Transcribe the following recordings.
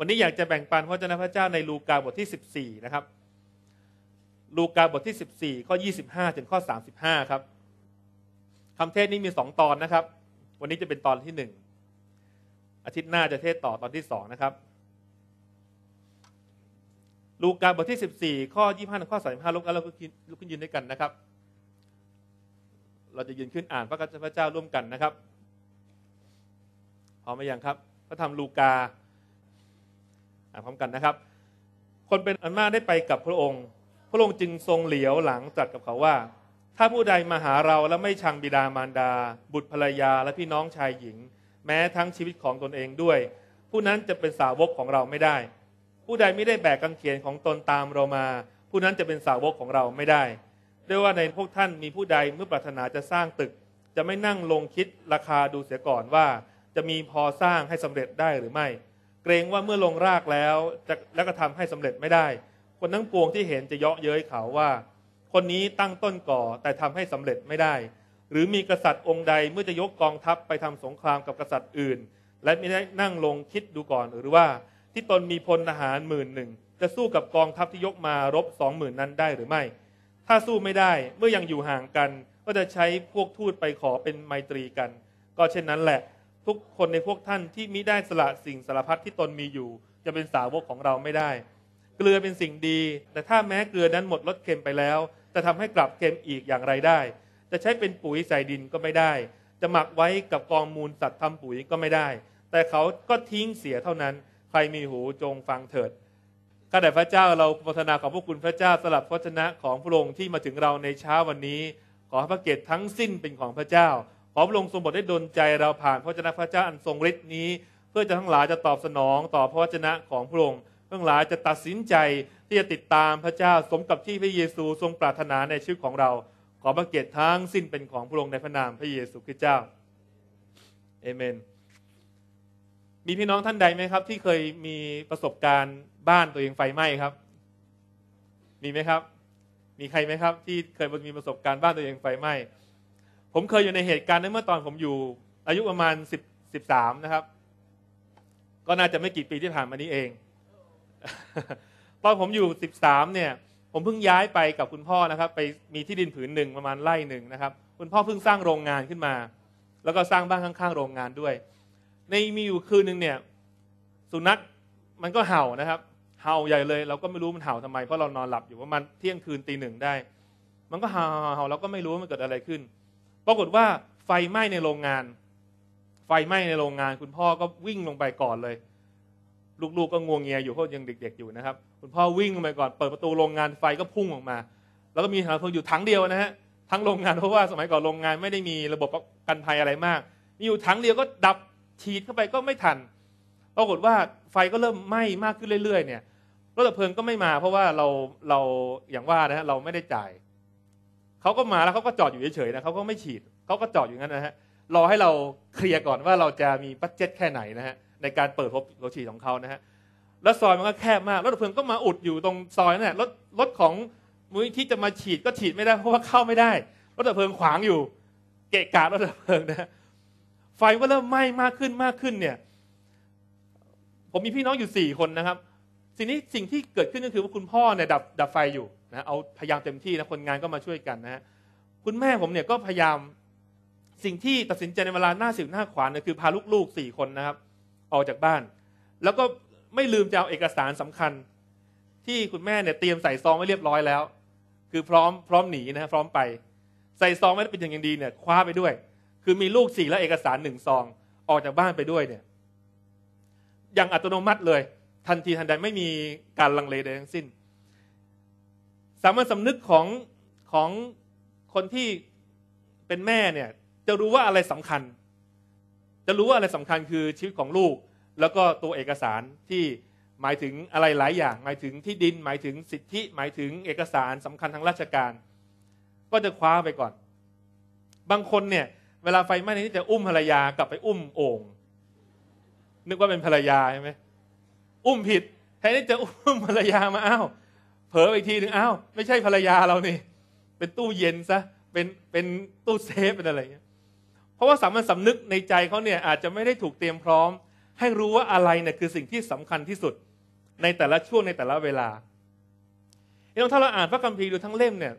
วันนี้อยากจะแบ่งปันพระเจ้าพระเจ้าในลูกาบทที่ 14 นะครับ ลูกาบทที่ 14 ข้อ 25ถึงข้อ 35 ครับคำเทศนี้มี 2 ตอนนะครับ วันนี้จะเป็นตอนที่ 1 อาทิตย์หน้าจะเทศต่อตอนที่2นะครับลูกาบทที่ 14 ข้อ 25ถึงข้อ35ลุกแล้วาลุกขึ้นยืนด้วยกันนะครับ เราจะยืนขึ้นอ่านพระคัมภีร์พระเจ้าร่วมกันนะครับพร้อมไหมยังครับพระธรรมลูกาานพร้อมกันนะครับ คนเป็นอันมากได้ไปกับพระองค์ พระองค์จึงทรงเหลียวหลังจัดกับเขาว่า ถ้าผู้ใดมาหาเราแล้วไม่ชังบิดามารดา บุตรภรรยาและพี่น้องชายหญิง แม้ทั้งชีวิตของตนเองด้วย ผู้นั้นจะเป็นสาวกของเราไม่ได้ ผู้ใดไม่ได้แบกกางเขนของตนตามเรามา ผู้นั้นจะเป็นสาวกของเราไม่ได้ด้วยว่าในพวกท่านมีผู้ใดเมื่อปรารถนาจะสร้างตึก จะไม่นั่งลงคิดราคาดูเสียก่อนว่า จะมีพอสร้างให้สำเร็จได้หรือไม่เกรงว่าเมื่อลงรากแล้วจะแล้วก็ทำให้สำเร็จไม่ได้ คนทั้งปวงที่เห็นจะเยาะเย้ยเขาว่า คนนี้ตั้งต้นก่อแต่ทำให้สำเร็จไม่ได้ หรือมีกษัตริย์องค์ใดเมื่อจะยกกองทัพไปทำสงครามกับกษัตริย์อื่น และไม่ได้นั่งลงคิดดูก่อนหรือว่า ที่ตนมีพลทหารหมื่นหนึ่งจะสู้กับกองทัพที่ยกมารบสองหมื่นนั้นได้หรือไม่ถ้าสู้ไม่ได้เมื่อยังอยู่ห่างกัน ก็จะใช้พวกทูตไปขอเป็นไมตรีกัน ก็เช่นนั้นแหละทุกคนในพวกท่านที่มิได้สละสิ่งสารพัดที่ตนมีอยู่ จะเป็นสาวกของเราไม่ได้ เกลือเป็นสิ่งดี แต่ถ้าแม้เกลือนั้นหมดรสเค็มไปแล้ว จะทำให้กลับเค็มอีกอย่างไรได้ จะใช้เป็นปุ๋ยใส่ดินก็ไม่ได้ จะหมักไว้กับกองมูลสัตว์ทำปุ๋ยก็ไม่ได้ แต่เขาก็ทิ้งเสียเท่านั้นใครมีหูจงฟังเถิดข้าแต่พระเจ้าเราพัฒนาของพระคุณพระเจ้าสลับพระชนะของพระองค์ที่มาถึงเราในเช้าวันนี้ ขอพระเกียรติทั้งสิ้นเป็นของพระเจ้าขอพระองค์ทรงบดได้ดลใจเราผ่านพระเจ้าพระเจ้าอันทรงฤทธิ์นี้เพื่อจะทั้งหลายจะตอบสนองต่อพระวจนะของพระองค์ทั้งหลายจะตัดสินใจที่จะติดตามพระเจ้าสมกับที่พระเยซูทรงปรารถนาในชีวิตของเรา ขอพระเกียรติทั้งสิ้นเป็นของพระองค์ในพระนามพระเยซูคริสต์เจ้าเอเมนมีพี่น้องท่านใดไหมครับที่เคยมีประสบการณ์บ้านตัวเองไฟไหม้ครับมีไหมครับมีใครไหมครับ ที่เคยมีประสบการณ์บ้านตัวเองไฟไหม้ผมเคยอยู่ในเหตุการณ์นั้นเมื่อตอนผมอยู่อายุประมาณสิบสิบสามนะครับ ก็น่าจะไม่กี่ปีที่ผ่านมานี้เองตอนผมอยู่สิบสามเนี่ย ผมเพิ่งย้ายไปกับคุณพ่อนะครับ ไปมีที่ดินผืนหนึ่งประมาณไร่หนึ่งนะครับ คุณพ่อเพิ่งสร้างโรงงานขึ้นมา แล้วก็สร้างบ้านข้างๆโรงงานด้วย ในมีอยู่คืนหนึ่งเนี่ย สุนัขมันก็เห่านะครับ เห่าใหญ่เลย เราก็ไม่รู้มันเห่าทำไมเพราะเรานอนหลับอยู่ว่ามันเที่ยงคืนตีหนึ่งได้ มันก็เห่าเห่าเราก็ไม่รู้ว่ามันเกิดอะไรขึ้นปรากฏว่าไฟไหม้ในโรงงาน ไฟไหม้ในโรงงานคุณพ่อก็วิ่งลงไปก่อนเลย ลูกๆกก็งวงเงียอยู่เพราะยังเด็ก ๆอยู่นะครับ คุณพ่อวิ่งลงไปก่อน เปิดประตูโรงงานไฟก็พุ่งออกมา แล้วก็มีถังเพลิงอยู่ถังเดียวนะฮะ ทั้งโรงงานเพราะว่าสมัยก่อนโรงงานไม่ได้มีระบบกันภัยอะไรมาก มีอยู่ถังเดียวก็ดับ ฉีดเข้าไปก็ไม่ทัน ปรากฏว่าไฟก็เริ่มไหม้มากขึ้นเรื่อยๆเนี่ย รถดับเพลิงก็ไม่มา เพราะว่าเราเราอย่างว่านะฮะเราไม่ได้จ่ายเขาก็มาแล้วเขาก็จอดอยู่เฉยๆนะเขาก็ไม่ฉีดเขาก็จอดอยู่งั้นนะฮะรอให้เราเคลียร์ก่อนว่าเราจะมีบัตเจ็ตแค่ไหนนะฮะในการเปิดพบรถฉีดของเขานะฮะแล้วซอยมันก็แคบมากรถเพลิงก็มาอุดอยู่ตรงซอยนั่นแหละรถรถของมือที่จะมาฉีดก็ฉีดไม่ได้เพราะว่าเข้าไม่ได้รถเพลิงขวางอยู่ เกะกะรถเพลิงนะ ไฟก็เริ่มไหม้มากขึ้นมากขึ้นเนี่ย ผมมีพี่น้องอยู่สี่คนนะครับสิ่งนี้สิ่งที่เกิดขึ้นก็คือว่าคุณพ่อเนี่ยดับดับไฟอยู่นะเอาพยายามเต็มที่นะคนงานก็มาช่วยกันนะฮะคุณแม่ผมเนี่ยก็พยายามสิ่งที่ตัดสินใจในเวลาหน้าสิวหน้าขวานเนี่ยคือพาลูกๆสี่คนนะครับ ออกจากบ้าน แล้วก็ไม่ลืมจะเอาเอกสารสำคัญ ที่คุณแม่เนี่ยเตรียมใส่ซองไว้เรียบร้อยแล้ว คือพร้อมพร้อมหนีนะพร้อมไป ใส่ซองไว้เป็นอย่างดีเนี่ย คว้าไปด้วย คือมีลูกสี่และเอกสารหนึ่งซอง ออกจากบ้านไปด้วยเนี่ยอย่างอัตโนมัติเลย ทันทีทันใดไม่มีการลังเลใดทั้งสิ้นามัญสำนึกของของคนที่เป็นแม่เนี่ยจะรู้ว่าอะไรสำคัญ จะรู้ว่าอะไรสำคัญคือชีวิตของลูก แล้วก็ตัวเอกสารที่หมายถึงอะไรหลายอย่าง หมายถึงที่ดิน หมายถึงสิทธิ หมายถึงเอกสารสำคัญทางราชการ ก็จะคว้าไปก่อน บางคนเนี่ย เวลาไฟไหม้นี่จะอุ้มภรรยากลับไปอุ้มโอ่งนึกว่าเป็นภรรยาใช่ไหมอุ้มผิดแทนที่จะอุ้มภรรยามาอ้าวผออีกทีหนึ่งอ้าว ไม่ใช่ภรรยาเรานี่เป็นตู้เย็นซะเป็นเป็นตู้เซฟเป็นอะไรเงี้ย เพราะว่าสามัญสำนึกในใจเขาเนี่ยอาจจะไม่ได้ถูกเตรียมพร้อม ให้รู้ว่าอะไรเนี่ยคือสิ่งที่สำคัญที่สุดในแต่ละช่วงในแต่ละเวลาเี่องถ้าเราอ่านพระคัมภีร์ดูทั้งเล่มเนี่ย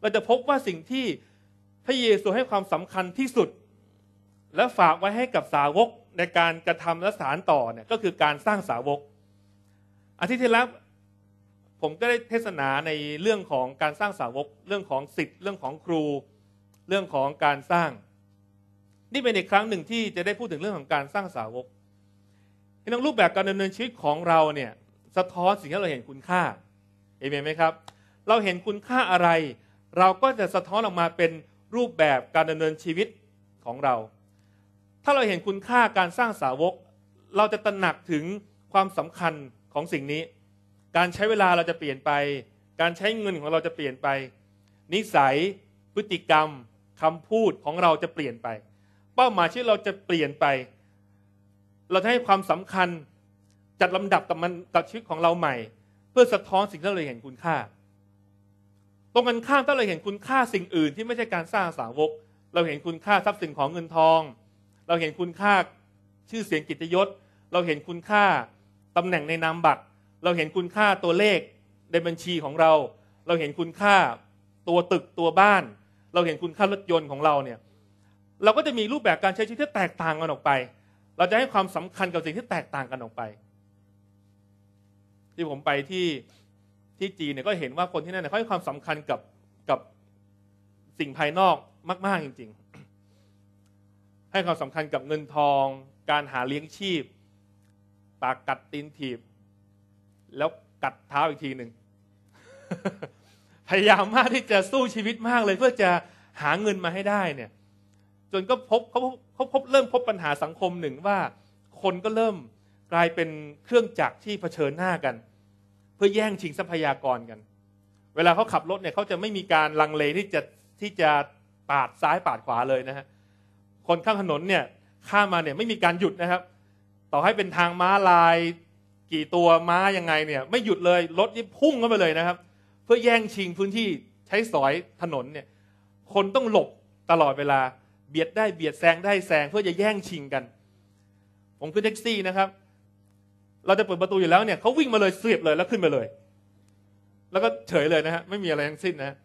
เราจะพบว่าสิ่งที่พระเยซูให้ความสำคัญที่สุด และฝากไว้ให้กับสาวกในการกระทำและสารต่อเนี่ยก็คือการสร้างสาวกอาทิตย์ที่แล้วผมก็ได้เทศนาในเรื่องของการสร้างสาวก เรื่องของสิทธิ์เรื่องของครู เรื่องของการสร้าง นี่เป็นอีกครั้งหนึ่งที่จะได้พูดถึงเรื่องของการสร้างสาวกในรูปแบบการดำเนินชีวิตของเราเนี่ยสะท้อนสิ่งที่เราเห็นคุณค่าเอเมนไหมครับ เราเห็นคุณค่าอะไร เราก็จะสะท้อนออกมาเป็นรูปแบบการดำเนินชีวิตของเรา ถ้าเราเห็นคุณค่าการสร้างสาวก เราจะตระหนักถึงความสำคัญของสิ่งนี้การใช้เวลาเราจะเปลี่ยนไป การใช้เงินของเราจะเปลี่ยนไป นิสัย พฤติกรรม คำพูดของเราจะเปลี่ยนไป เป้าหมายที่เราจะเปลี่ยนไป เราจะให้ความสำคัญจัดลำดับกับมันกับชีวิตของเราใหม่ เพื่อสะท้อนสิ่งที่เราเห็นคุณค่า ตรงกันข้ามถ้าเราเห็นคุณค่าสิ่งอื่น ที่ไม่ใช่การสร้างสาวก เราเห็นคุณค่าทรัพย์สินของเงินทอง เราเห็นคุณค่าชื่อเสียงกิตยศเราเห็นคุณค่าตำแหน่งในนามบัตรเราเห็นคุณค่าตัวเลขในบัญชีของเรา เราเห็นคุณค่าตัวตึกตัวบ้าน เราเห็นคุณค่ารถยนต์ของเราเนี่ย เราก็จะมีรูปแบบการใช้ชีวิตที่แตกต่างกันออกไป เราจะให้ความสำคัญกับสิ่งที่แตกต่างกันออกไป ที่ผมไปที่ที่จีนเนี่ยก็เห็นว่าคนที่นั่นเนี่ยเขาให้ความสำคัญกับกับสิ่งภายนอกมาก ๆจริง ๆ ให้ความสำคัญกับเงินทอง การหาเลี้ยงชีพ ปากกัดตีนถีบแล้วกัดเท้าอีกทีหนึ่ง พยายามมากที่จะสู้ชีวิตมากเลย เพื่อจะหาเงินมาให้ได้เนี่ย จนก็พบเขาพบเขาพบเริ่มพบปัญหาสังคมหนึ่งว่า คนก็เริ่มกลายเป็นเครื่องจักรที่เผชิญหน้ากัน เพื่อแย่งชิงทรัพยากรกัน เวลาเขาขับรถเนี่ยเขาจะไม่มีการลังเลที่จะที่จะปาดซ้ายปาดขวาเลยนะฮะ คนข้างถนนเนี่ยข้ามมาเนี่ยไม่มีการหยุดนะครับ ต่อให้เป็นทางม้าลายกี่ตัวม้ายังไงเนี่ย ไม่หยุดเลยรถยิ่พุ่งเข้าไปเลยนะครับ เพื่อแย่งชิงพื้นที่ใช้สอยถนนเนี่ยคนต้องหลบตลอดเวลา เบียดได้เบียดแซงได้แซงเพื่อจะแย่งชิงกัน ผมขึ้นแท็กซี่นะครับ เราจะเปิดประตูอยู่แล้วเนี่ยเขาวิ่งมาเลยเสียบเลยแล้วขึ้นไปเลย แล้วก็เฉยเลยนะฮะไม่มีอะไรทั้งสิ้นนะ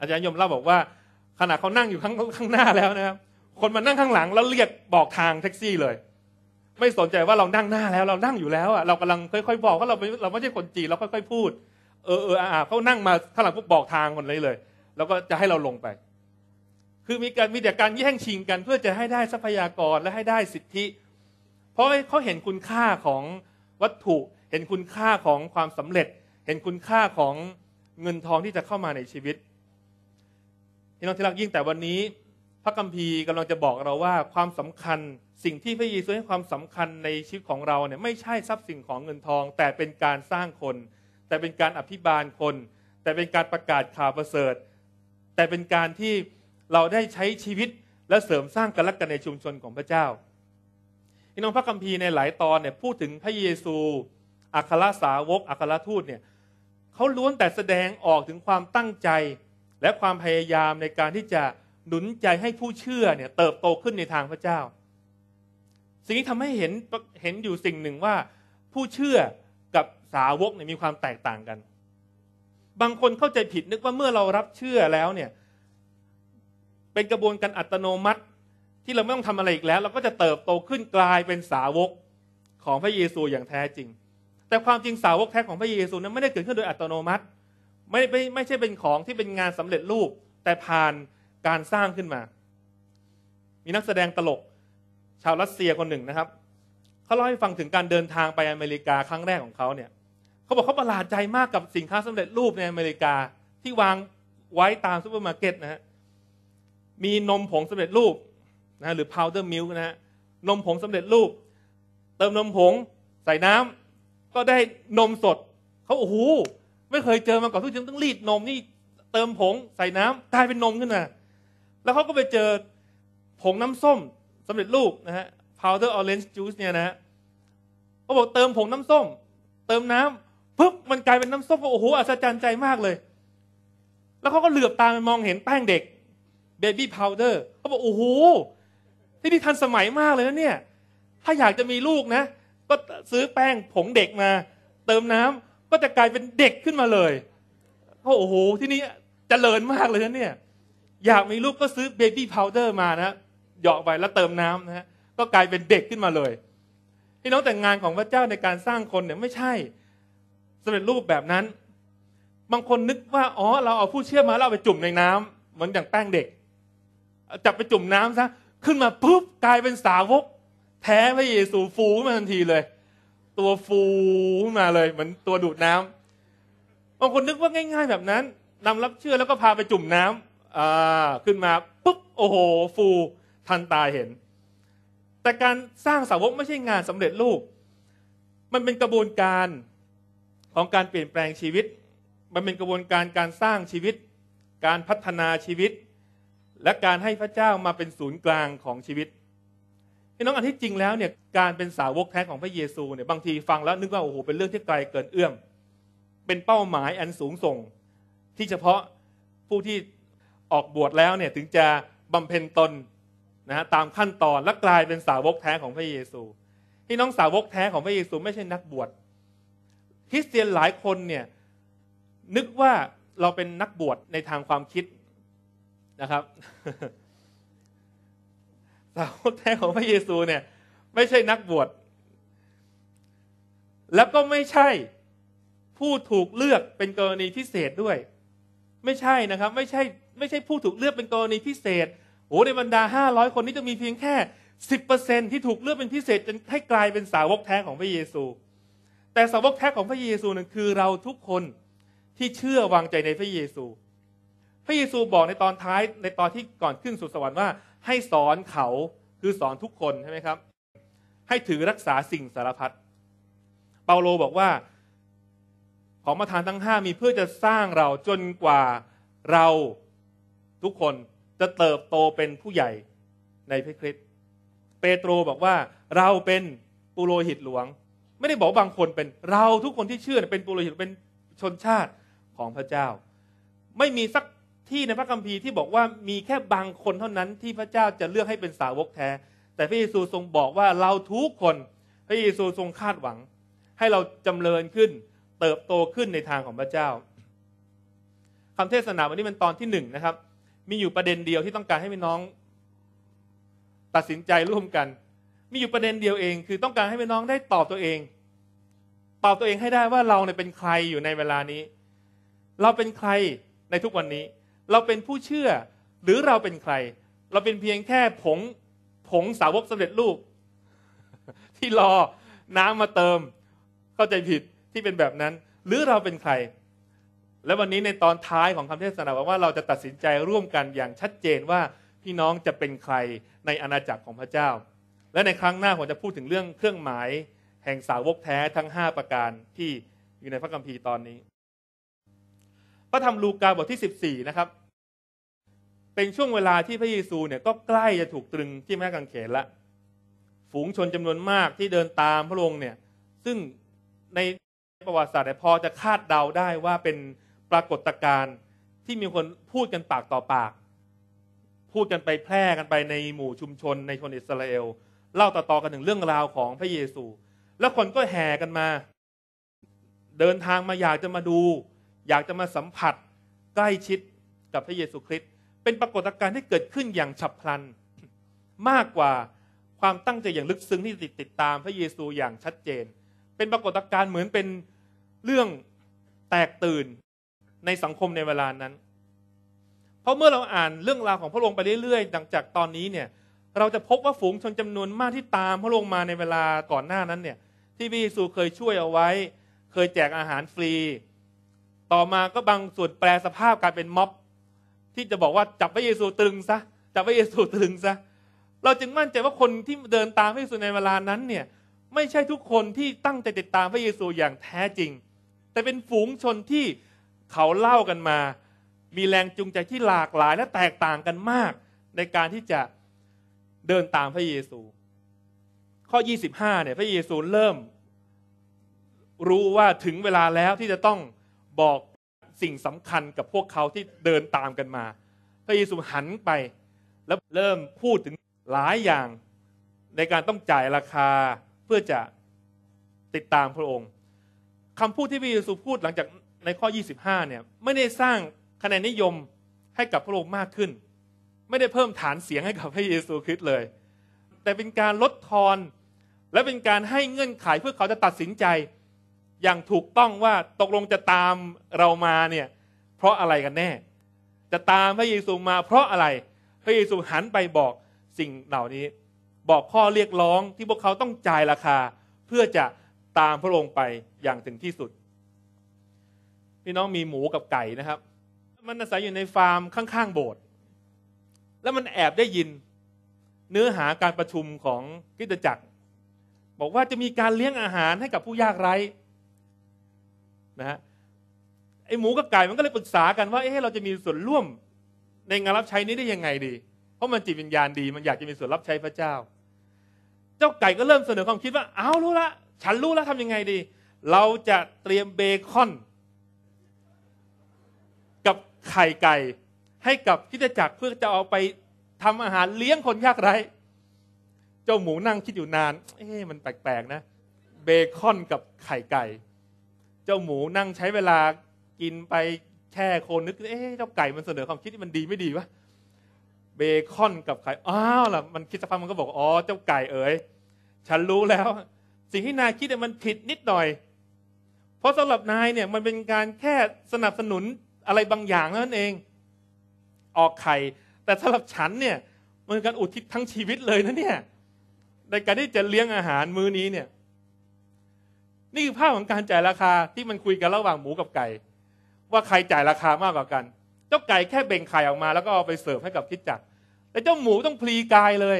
อาจารย์ยมเล่าบอกว่าขณะเขานั่งอยู่ข้างข้างหน้าแล้วนะครับ คนมานั่งข้างหลัง แล้วเรียกบอกทางแท็กซี่เลยไม่สนใจว่าเรานั่งหน้าแล้ว เรานั่งอยู่แล้วอ่ะเรากำลังค่อยๆบอกว่าเราไม่เราไม่ใช่คนจี เราค่อยๆพูด เออเอออ่าเขานั่งมาข้างหลังพวกบบอกทางคนเลยเลย แล้วก็จะให้เราลงไป คือมีการมีแต่การแย่งชิงกัน เพื่อจะให้ได้ทรัพยากรและให้ได้สิทธิ เพราะเขาเห็นคุณค่าของวัตถุ เห็นคุณค่าของความสำเร็จ เห็นคุณค่าของเงินทองที่จะเข้ามาในชีวิตพี่น้องที่รักยิ่งแต่วันนี้พระคัมภีร์กำลังจะบอกเราว่าความสำคัญสิ่งที่พระเยซูให้ความสำคัญในชีวิตของเราเนี่ยไม่ใช่ทรัพย์สินของเงินทองแต่เป็นการสร้างคน แต่เป็นการอภิบาลคน แต่เป็นการประกาศข่าวประเสริฐ แต่เป็นการที่เราได้ใช้ชีวิตและเสริมสร้างกันและกันในชุมชนของพระเจ้าพี่น้องพระคัมภีร์ในหลายตอนเนี่ยพูดถึงพระเยซูอัครสาวก อัครทูตเนี่ยเขาล้วนแต่แสดงออกถึงความตั้งใจและความพยายามในการที่จะหนุนใจให้ผู้เชื่อเนี่ยเติบโตขึ้นในทางพระเจ้า สิ่งนี้ทำให้เห็นเห็นอยู่สิ่งหนึ่งว่าผู้เชื่อกับสาวกเนี่ยมีความแตกต่างกัน บางคนเข้าใจผิดนึกว่าเมื่อเรารับเชื่อแล้วเนี่ยเป็นกระบวนการอัตโนมัติที่เราไม่ต้องทำอะไรอีกแล้วเราก็จะเติบโตขึ้นกลายเป็นสาวกของพระเยซูอย่างแท้จริง แต่ความจริงสาวกแท้ ของพระเยซูนั้นไม่ได้เกิดขึ้นโดยอัตโนมัติ ไม่ไม่ไม่ใช่เป็นของที่เป็นงานสำเร็จรูป แต่ผ่านการสร้างขึ้นมา มีนักแสดงตลก ชาวรัสเซียคนหนึ่งนะครับ เขาเล่าให้ฟังถึงการเดินทางไปอเมริกาครั้งแรกของเขาเนี่ยเขาบอกเขาประหลาดใจมากกับสินค้าสำเร็จรูปในอเมริกาที่วางไว้ตามซูเปอร์มาร์เก็ตนะฮะ มีนมผงสำเร็จรูปนะหรือพาวเดอร์มิลค์นะฮะ นมผงสำเร็จรูป เติมนมผงใส่น้ำ ก็ได้นมสด เขาโอ้โหไม่เคยเจอมาก่อนทุกทีต้องรีดนมนี่เติมผงใส่น้ำกลายเป็นนมขึ้นมาแล้วเขาก็ไปเจอผงน้ำส้มสำเร็จรูปนะฮะ powder orange juice เนี่ยนะเขาบอกเติมผงน้ำส้ม เติมน้ำปึ๊บมันกลายเป็นน้ำส้มกโอ้โหอัศจรรย์ใจมากเลย แล้วเขาก็เหลือบตาไปมองเห็นแป้งเด็ก baby powder เขาบอกโอ้โหที่นี่ทันสมัยมากเลยนะเนี่ย ถ้าอยากจะมีลูกนะ ก็ซื้อแป้งผงเด็กมา เติมน้ำก็จะกลายเป็นเด็กขึ้นมาเลยเขาโอ้โหที่นี่เจริญมากเลยนะเนี่ยอยากมีลูกก็ซื้อเบบี้พาวเดอร์มานะหยอกไปแล้วเติมน้ำนะฮะก็กลายเป็นเด็กขึ้นมาเลยพี่น้องแต่งงานของพระเจ้าในการสร้างคนเนี่ยไม่ใช่สำเร็จรูปแบบนั้น บางคนนึกว่าอ๋อเราเอาผู้เชื่อมา เราไปจุ่มในน้ำ เหมือนอย่างแป้งเด็ก จับไปจุ่มน้ำซะขึ้นมา ปุ๊บ กลายเป็นสาวกแท้พระเยซูฟูขึ้นมาทันทีเลย ตัวฟูขึ้นมาเลย เหมือนตัวดูดน้ำ บางคนนึกว่าง่าย ๆ แบบนั้นนำรับเชื่อแล้วก็พาไปจุ่มน้ำอ่าขึ้นมาปุ๊บโอ้โหฟูทันตาเห็น แต่การสร้างสาวกไม่ใช่งานสำเร็จรูปมันเป็นกระบวนการของการเปลี่ยนแปลงชีวิต มันเป็นกระบวนการการสร้างชีวิตการพัฒนาชีวิต และการให้พระเจ้ามาเป็นศูนย์กลางของชีวิตพี่น้องอันที่จริงแล้วเนี่ยการเป็นสาวกแท้ของพระเยซูเนี่ยบางทีฟังแล้ว นึกว่าโอ้โหเป็นเรื่องที่ไกลเกินเอื้อม เป็นเป้าหมายอันสูงส่งที่เฉพาะผู้ที่ออกบวชแล้วเนี่ยถึงจะบำเพ็ญตนนะฮะตามขั้นตอน และกลายเป็นสาวกแท้ของพระเยซู ที่น้องสาวกแท้ของพระเยซูไม่ใช่นักบวชคริสเตียนหลายคนเนี่ย นึกว่าเราเป็นนักบวชในทางความคิดนะครับ สาวกแท้ของพระเยซูเนี่ย ไม่ใช่นักบวชแล้วก็ไม่ใช่ผู้ถูกเลือกเป็นกรณีพิเศษด้วย ไม่ใช่นะครับ ไม่ใช่ไม่ใช่ผู้ถูกเลือกเป็นกรณีพิเศษโอ้ในบรรดาห้าร้อยคนนี้จะมีเพียงแค่สิบเปอร์เซ็นที่ถูกเลือกเป็นพิเศษจนให้กลายเป็นสาวกแท้ของพระเยซู แต่สาวกแท้ของพระเยซูนั้นคือเราทุกคนที่เชื่อวางใจในพระเยซู พระเยซูบอกในตอนท้ายในตอนที่ก่อนขึ้นสู่สวรรค์ว่าให้สอนเขาคือสอนทุกคนใช่ไหมครับ ให้ถือรักษาสิ่งสารพัดเปาโลบอกว่าของประทานทั้งห้ามีเพื่อจะสร้างเราจนกว่าเราทุกคนจะเติบโตเป็นผู้ใหญ่ในพระคริสต์เปโตรบอกว่าเราเป็นปุโรหิตหลวง ไม่ได้บอกบางคนเป็นเราทุกคนที่เชื่อเป็นปุโรหิตเป็นชนชาติของพระเจ้า ไม่มีสักที่ในพระคัมภีร์ที่บอกว่ามีแค่บางคนเท่านั้นที่พระเจ้าจะเลือกให้เป็นสาวกแท้ แต่พระเยซูทรงบอกว่าเราทุกคนพระเยซูทรงคาดหวัง ให้เราจำเริญขึ้นเติบโตขึ้นในทางของพระเจ้าคำเทศนาวันนี้เป็นตอนที่หนึ่งนะครับมีอยู่ประเด็นเดียวที่ต้องการให้พี่น้อง ตัดสินใจร่วมกัน มีอยู่ประเด็นเดียวเอง คือต้องการให้พี่น้องได้ตอบตัวเอง ตอบตัวเองให้ได้ว่าเราเนี่ยเป็นใครอยู่ในเวลานี้ เราเป็นใครในทุกวันนี้ เราเป็นผู้เชื่อหรือเราเป็นใคร เราเป็นเพียงแค่ผงผงสาวกสำเร็จรูปที่รอน้ำมาเติม เข้าใจผิดที่เป็นแบบนั้น หรือเราเป็นใครและวันนี้ในตอนท้ายของคำเทศนาบอกว่าเราจะตัดสินใจร่วมกันอย่างชัดเจนว่าพี่น้องจะเป็นใครในอาณาจักรของพระเจ้า และในครั้งหน้าผมจะพูดถึงเรื่องเครื่องหมายแห่งสาวกแท้ทั้ง 5 ประการที่อยู่ในพระคัมภีร์ตอนนี้ พระธรรมลูกาบทที่ 14 นะครับ เป็นช่วงเวลาที่พระเยซูเนี่ยก็ใกล้จะถูกตรึงที่แม่กางเขนละ ฝูงชนจำนวนมากที่เดินตามพระองค์เนี่ย ซึ่งในประวัติศาสตร์พอจะคาดเดาได้ว่าเป็นปรากฏการณ์ที่มีคนพูดกันปากต่อปาก พูดกันไปแพร่กันไปในหมู่ชุมชนในชนอิสราเอลเล่าต่อๆกันถึงเรื่องราวของพระเยซู แล้วคนก็แห่กันมา เดินทางมาอยากจะมาดู อยากจะมาสัมผัสใกล้ชิดกับพระเยซูคริสต์เป็นปรากฏการณ์ที่เกิดขึ้นอย่างฉับพลัน มากกว่าความตั้งใจอย่างลึกซึ้งที่ติดติดตามพระเยซูอย่างชัดเจน เป็นปรากฏการณ์เหมือนเป็นเรื่องแตกตื่นในสังคมในเวลานั้น เพราะเมื่อเราอ่านเรื่องราวของพระองค์ไปเรื่อยๆหลังจากตอนนี้เนี่ย เราจะพบว่าฝูงชนจำนวนมากที่ตาม พระองค์มาในเวลาก่อนหน้านั้นเนี่ย ที่พระเยซูเคยช่วยเอาไว้ เคยแจกอาหารฟรี ต่อมาก็บางส่วนแปลสภาพกลายเป็นม็อบที่จะบอกว่าจับพระเยซูตรึงซะ จับพระเยซูตรึงซะ เราจึงมั่นใจว่าคนที่เดินตามพระเยซูในเวลานั้นเนี่ย ไม่ใช่ทุกคนที่ตั้งใจติดตามพระเยซูอย่างแท้จริง แต่เป็นฝูงชนที่เขาเล่ากันมา มีแรงจูงใจที่หลากหลายและแตกต่างกันมาก ในการที่จะเดินตามพระเยซู ข้อ 25 เนี่ย พระเยซูเริ่ม รู้ว่าถึงเวลาแล้วที่จะต้องบอกสิ่งสำคัญกับพวกเขาที่เดินตามกันมา พระเยซูหันไปแล้วเริ่มพูดถึงหลายอย่างในการต้องจ่ายราคาเพื่อจะติดตามพระองค์คำพูดที่พระเยซูพูดหลังจากในข้อ 25 เนี่ยไม่ได้สร้างคะแนนนิยมให้กับพระองค์มากขึ้น ไม่ได้เพิ่มฐานเสียงให้กับพระเยซูคริสต์เลย แต่เป็นการลดทอนและเป็นการให้เงื่อนไขเพื่อเขาจะตัดสินใจ อย่างถูกต้องว่าตกลงจะตามเรามาเนี่ยเพราะอะไรกันแน่ จะตามพระเยซูมา เพราะอะไรพระเยซูหันไปบอกสิ่งเหล่านี้ บอกข้อเรียกร้องที่พวกเขาต้องจ่ายราคา เพื่อจะตามพระองค์ไปอย่างถึงที่สุดพี่น้องมีหมูกับไก่นะครับ มันอาศัยอยู่ในฟาร์มข้างๆโบสถ์แล้วมันแอบได้ยินเนื้อหาการประชุมของกิจจักร บอกว่าจะมีการเลี้ยงอาหารให้กับผู้ยากไร้นะฮะไอหมูกับไก่มันก็เลยปรึกษากันว่าเอ๊ะเราจะมีส่วนร่วมในงานรับใช้นี้ได้ยังไงดี เพราะมันจิตวิญญาณดี มันอยากจะมีส่วนรับใช้พระเจ้า เจ้าไก่ก็เริ่มเสนอความคิดว่าเอารู้ละ ฉันรู้แล้วทำยังไงดี เราจะเตรียมเบคอนไข่ไก่ให้กับคิดจักรเพื่อจะเอาไปทำอาหารเลี้ยงคนยากไร้ เจ้าหมูนั่งคิดอยู่นาน เอ๊ะมันแปลกๆนะเบคอนกับไข่ไก่ เจ้าหมูนั่งใช้เวลากินไปแค่คนนึก เอ๊ะเจ้าไก่มันเสนอความคิดที่มันดีไม่ดีวะเบคอนกับไข่ อ้าวล่ะมันคิดสักพักมันก็บอกอ๋อเจ้าไก่เอ๋ยฉันรู้แล้ว สิ่งที่นายคิด่มันผิดนิดหน่อยเพราะสำหรับนายเนี่ยมันเป็นการแค่สนับสนุนอะไรบางอย่างนั่นเอง ออกไข่แต่สำหรับฉันเนี่ย มันการอุทิศทั้งชีวิตเลยนะเนี่ยในการที่จะเลี้ยงอาหารมื้อนี้เนี่ย นี่คือภาพของการจ่ายราคา ที่มันคุยกันระหว่างหมูกับไก่ว่าใครจ่ายราคามากกว่ากัน เจ้าไก่แค่เบ่งไข่ออกมา แล้วก็เอาไปเสิร์ฟให้กับคิดจักรแต่เจ้าหมูต้องพลีกายเลย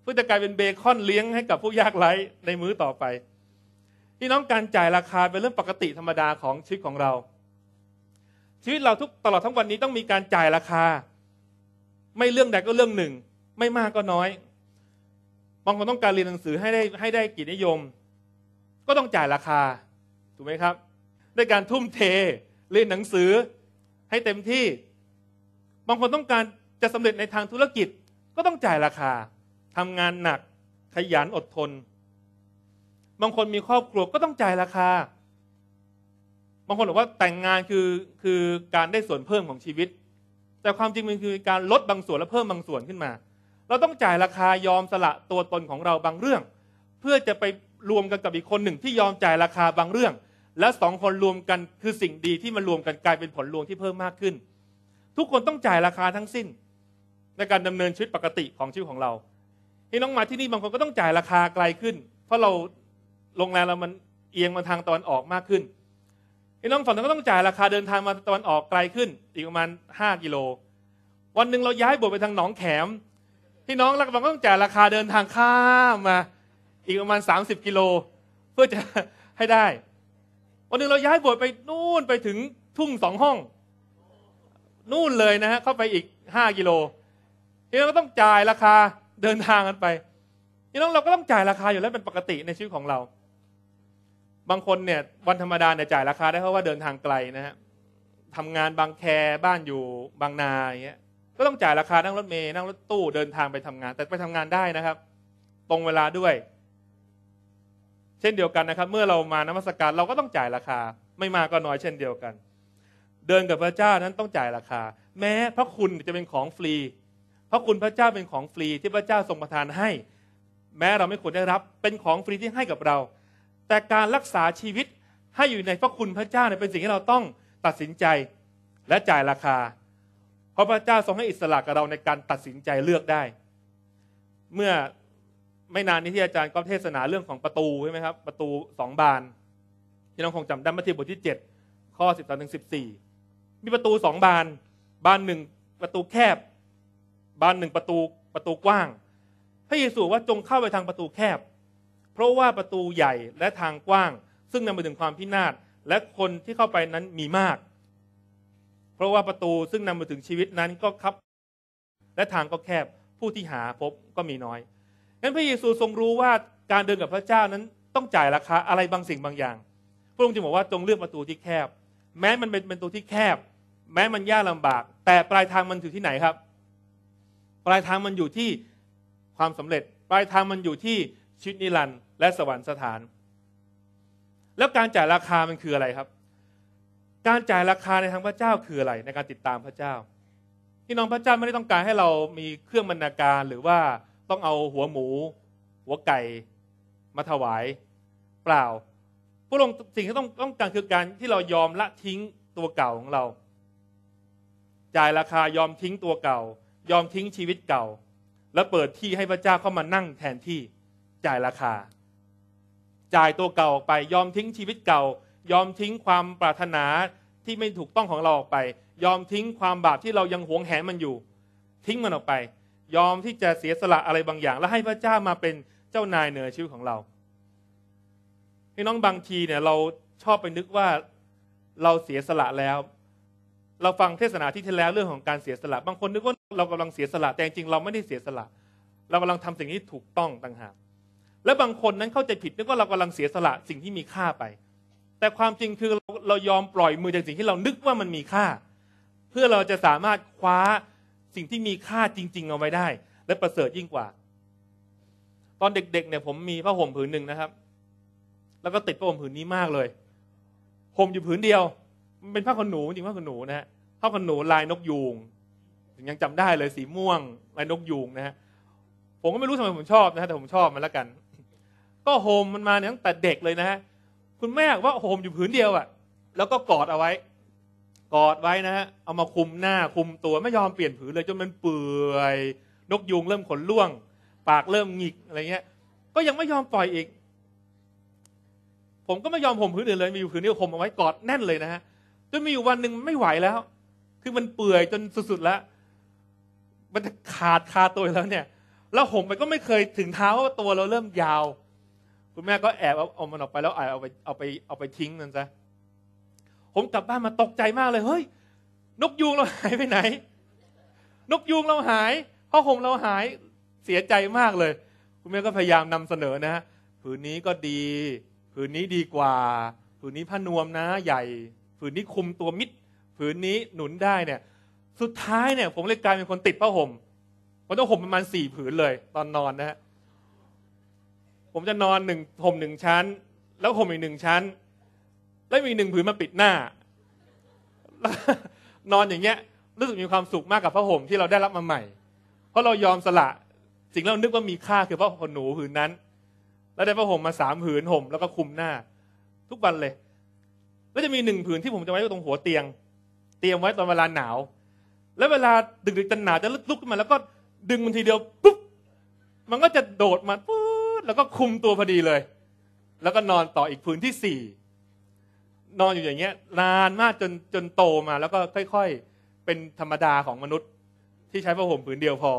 เพื่อจะกลายเป็นเบคอนเลี้ยงให้กับผู้ยากไร้ในมื้อต่อไปพี่น้องการจ่ายราคาเป็นเรื่องปกติธรรมดาของชีวิตของเราชีวิตเราทุกตลอดทั้งวันนี้ต้องมีการจ่ายราคา ไม่เรื่องใดก็เรื่องหนึ่ง ไม่มากก็น้อยบางคนต้องการเรียนหนังสือให้ได้ให้ได้กิจนิยมก็ต้องจ่ายราคา ถูกไหมครับด้วยการทุ่มเท เรียนหนังสือ ให้เต็มที่ บางคนต้องการจะสำเร็จในทางธุรกิจก็ต้องจ่ายราคา ทำงานหนักขยันอดทน บางคนมีครอบครัวก็ต้องจ่ายราคาบางคนบอกว่าแต่งงานคือคือการได้ส่วนเพิ่มของชีวิต แต่ความจริงมันคือการลดบางส่วนและเพิ่มบางส่วนขึ้นมา เราต้องจ่ายราคายอมสละตัวตนของเราบางเรื่อง เพื่อจะไปรวมกันกับอีกคนหนึ่งที่ยอมจ่ายราคาบางเรื่อง และสองคนรวมกันคือสิ่งดีที่มารวมกันกลายเป็นผลรวมที่เพิ่มมากขึ้น ทุกคนต้องจ่ายราคาทั้งสิ้น ในการดำเนินชีวิตปกติของชีวิตของเราที่น้องมาที่นี่บางคนก็ต้องจ่ายราคาไกลขึ้น เพราะเราโรงแรมเรามันเอียงมาทางตอนออกมากขึ้นี่น้องฝั่งนั้นก็ต้องจ่ายราคาเดินทางมาตะวันออกไกลขึ้นอีกประมาณห้ากิโล วันหนึ่งเราย้ายบทไปทางหนองแขมพี่น้องรักบังก็ต้องจ่ายราคาเดินทางข้ามมา อีกประมาณสามสิบกิโล เพื่อจะให้ได้ วันหนึ่งเราย้ายบทไปนู่นไปถึงทุ่งสองห้องนู่นเลยนะฮะเข้าไปอีกห้ากิโลพี่น้องก็ต้องจ่ายราคาเดินทางกันไปพี่น้องเราก็ต้องจ่ายราคาอยู่แล้วเป็นปกติในชีวิตของเราบางคนเนี่ยวันธรรมดาเนี่ยจ่ายราคาได้เพราะว่าเดินทางไกลนะฮะทำงานบางแคบ้านอยู่ บางนาอย่างเงี้ยก็ต้องจ่ายราคานั่งรถเมย์นั่งรถตู้เดินทางไปทำงาน แต่ไปทำงานได้นะครับ ตรงเวลาด้วย เช่นเดียวกันนะครับ เมื่อเรามานมัสการเราก็ต้องจ่ายราคา ไม่มาก็น้อยเช่นเดียวกัน เดินกับพระเจ้านั้นต้องจ่ายราคาแม้พระคุณจะเป็นของฟรีพระคุณพระเจ้าเป็นของฟรีที่พระเจ้าทรงประทานให้ แม้เราไม่ควรได้รับ เป็นของฟรีที่ให้กับเราแต่การรักษาชีวิตให้อยู่ในพระคุณพระเจ้าเนี่ยเป็นสิ่งที่เราต้องตัดสินใจและจ่ายราคา เพราะพระเจ้าทรงให้อิสระกับเราในการตัดสินใจเลือกได้ เมื่อไม่นานนี้ที่อาจารย์ก็เทศนาเรื่องของประตูใช่ไหมครับประตูสองบาน ที่น้องคงจำได้มัทธิวบทที่เจ็ดข้อสิบสามถึงสิบสี่มีประตูสองบาน บานหนึ่ง ประตูแคบ บานหนึ่งประตูประตูกว้างพระเยซูว่าจงเข้าไปทางประตูแคบเพราะว่าประตูใหญ่และทางกว้าง ซึ่งนำไปถึงความพินาศและคนที่เข้าไปนั้นมีมาก เพราะว่าประตูซึ่งนำมาถึงชีวิตนั้นก็คับ และทางก็แคบผู้ที่หาพบก็มีน้อยงั้นพระเยซูทรงรู้ว่าการเดินกับพระเจ้านั้นต้องจ่ายราคาอะไรบางสิ่งบางอย่างพระองค์จึงบอกว่าจงเลือกประตูที่แคบ แม้มันเป็นประตูที่แคบ แม้มันยากลาบาก แต่ปลายทางมันอยู่ที่ไหนครับ ปลายทางมันอยู่ที่ความสำเร็จ ปลายทางมันอยู่ที่ชีวิตนิรันดร์และสวรรคสถาน แล้วการจ่ายราคามันคืออะไรครับ การจ่ายราคาในทางพระเจ้าคืออะไรในการติดตามพระเจ้าพี่น้องพระเจ้าไม่ได้ต้องการให้เรามีเครื่องบรรณาการหรือว่าต้องเอาหัวหมู หัวไก่ มาถวาย เปล่าพระองค์สิ่งที่ต้องต้องการคือการที่เรายอมละทิ้งตัวเก่าของเรา จ่ายราคายอมทิ้งตัวเก่า ยอมทิ้งชีวิตเก่า และเปิดที่ให้พระเจ้าเข้ามานั่งแทนที่จ่ายราคาจ่ายตัวเก่าออกไปยอมทิ้งชีวิตเก่า ยอมทิ้งความปรารถนาที่ไม่ถูกต้องของเราออกไป ยอมทิ้งความบาปที่เรายังหวงแหนมันอยู่ ทิ้งมันออกไป ยอมที่จะเสียสละอะไรบางอย่าง แล้วให้พระเจ้ามาเป็นเจ้านายเหนือชีวิตของเราพี่น้องบางทีเนี่ยเราชอบไปนึกว่าเราเสียสละแล้ว เราฟังเทศนาที่ที่แล้วเรื่องของการเสียสละบางคนนึกว่าเรากำลังเสียสละ แต่จริงเราไม่ได้เสียสละ เรากำลังทำสิ่งที่ถูกต้องต่างหากและบางคนนั้นเข้าใจผิดนึกว่าเรากำลังเสียสละสิ่งที่มีค่าไป แต่ความจริงคือเราเรายอมปล่อยมือจากสิ่งที่เรานึกว่ามันมีค่า เพื่อเราจะสามารถคว้าสิ่งที่มีค่าจริง ๆ เอาไว้ได้ และประเสริฐยิ่งกว่า ตอนเด็กๆเนี่ย ผมมีผ้าห่มผืนหนึ่งนะครับ แล้วก็ติดผ้าห่มผืนนี้มากเลย ห่มอยู่ผืนเดียวมันเป็นผ้าขนหนูจริงผ้าขนหนูนะฮะ ผ้าขนหนูลายนกยูงยังจำได้เลยสีม่วง ลายนกยูงนะฮะ ผมก็ไม่รู้ทำไมผมชอบ นะฮะ แต่ผมชอบมันละกันก็โฮมมันมาตั้งแต่เด็กเลยนะฮะ คุณแม่ว่าโฮมอยู่ผืนเดียวอะ่ะ แล้วก็กอดเอาไว้ กอดไว้นะฮะ เอามาคุมหน้าคุมตัวไม่ยอมเปลี่ยนผืนเลยจนมันเปื่อย นกยุงเริ่มขนล่วง ปากเริ่มหงิกอะไรเงี้ย ก็ยังไม่ยอมปล่อยอีก ผมก็ไม่ยอมห่มผืนดียนเลย มีอยู่ผืนเดียวห่มเอาไว้กอดแน่นเลยนะฮะ จนมีอยู่วันหนึ่งไม่ไหวแล้ว คือมันเปื่อยจนสุดๆแล้ว มันจะขาดคาตัวแล้ว เนี่ย แล้วห่มไปก็ไม่เคยถึงเท้าตัวเราเริ่มยาวคุณแม่ก็แอบเอาเอามันออกไปแล้วเอาไปเอาไปเอาไปทิ้งนั่นซะ ผมกลับบ้านมาตกใจมากเลยเฮ้ย นกยูงเราหายไปไหน นกยูงเราหายพ่าห่มเราหายเสียใจมากเลย คุณแม่ก็พยายามนำเสนอนะฮะผืนนี้ก็ดีผืนนี้ดีกว่าผืนนี้ผ้านวมนะ ใหญ่ผืนนี้คุมตัวมิดผืนนี้หนุนได้เนี่ย สุดท้ายเนี่ย ผมเลยกลายเป็นคนติดผ้าห่มผมต้องห่มประมาณสี่ผืนเลย ตอนนอนนะฮะผมจะนอนหนึ่งห่มหนึ่งชั้น แล้วห่มอีกหนึ่งชั้น แล้วมีหนึ่งผืนมาปิดหน้า นอนอย่างเงี้ย รู้สึกมีความสุขมากกับผ้าห่มที่เราได้รับมาใหม่ เพราะเรายอมสละสิ่งเรานึกว่ามีค่าคือผ้าขนหนูผืนนั้น แล้วได้ผ้าห่มมาสามผืนห่มแล้วก็คุมหน้า ทุกวันเลย แล้วจะมีหนึ่งผืนที่ผมจะไว้ตรงหัวเตียง เตรียมไว้ตอนเวลาหนาว แล้วเวลาดึกๆจะหนาวจะลุกขึ้นมาแล้วก็ดึงมันทีเดียวปุ๊บ มันก็จะโดดมาปุ๊บแล้วก็คุมตัวพอดีเลย แล้วก็นอนต่ออีกผืนที่สี่ นอนอยู่อย่างเงี้ยนานมากจนจนโตมา แล้วก็ค่อย ๆ เป็นธรรมดาของมนุษย์ที่ใช้ผ้าห่มผืนเดียวพอ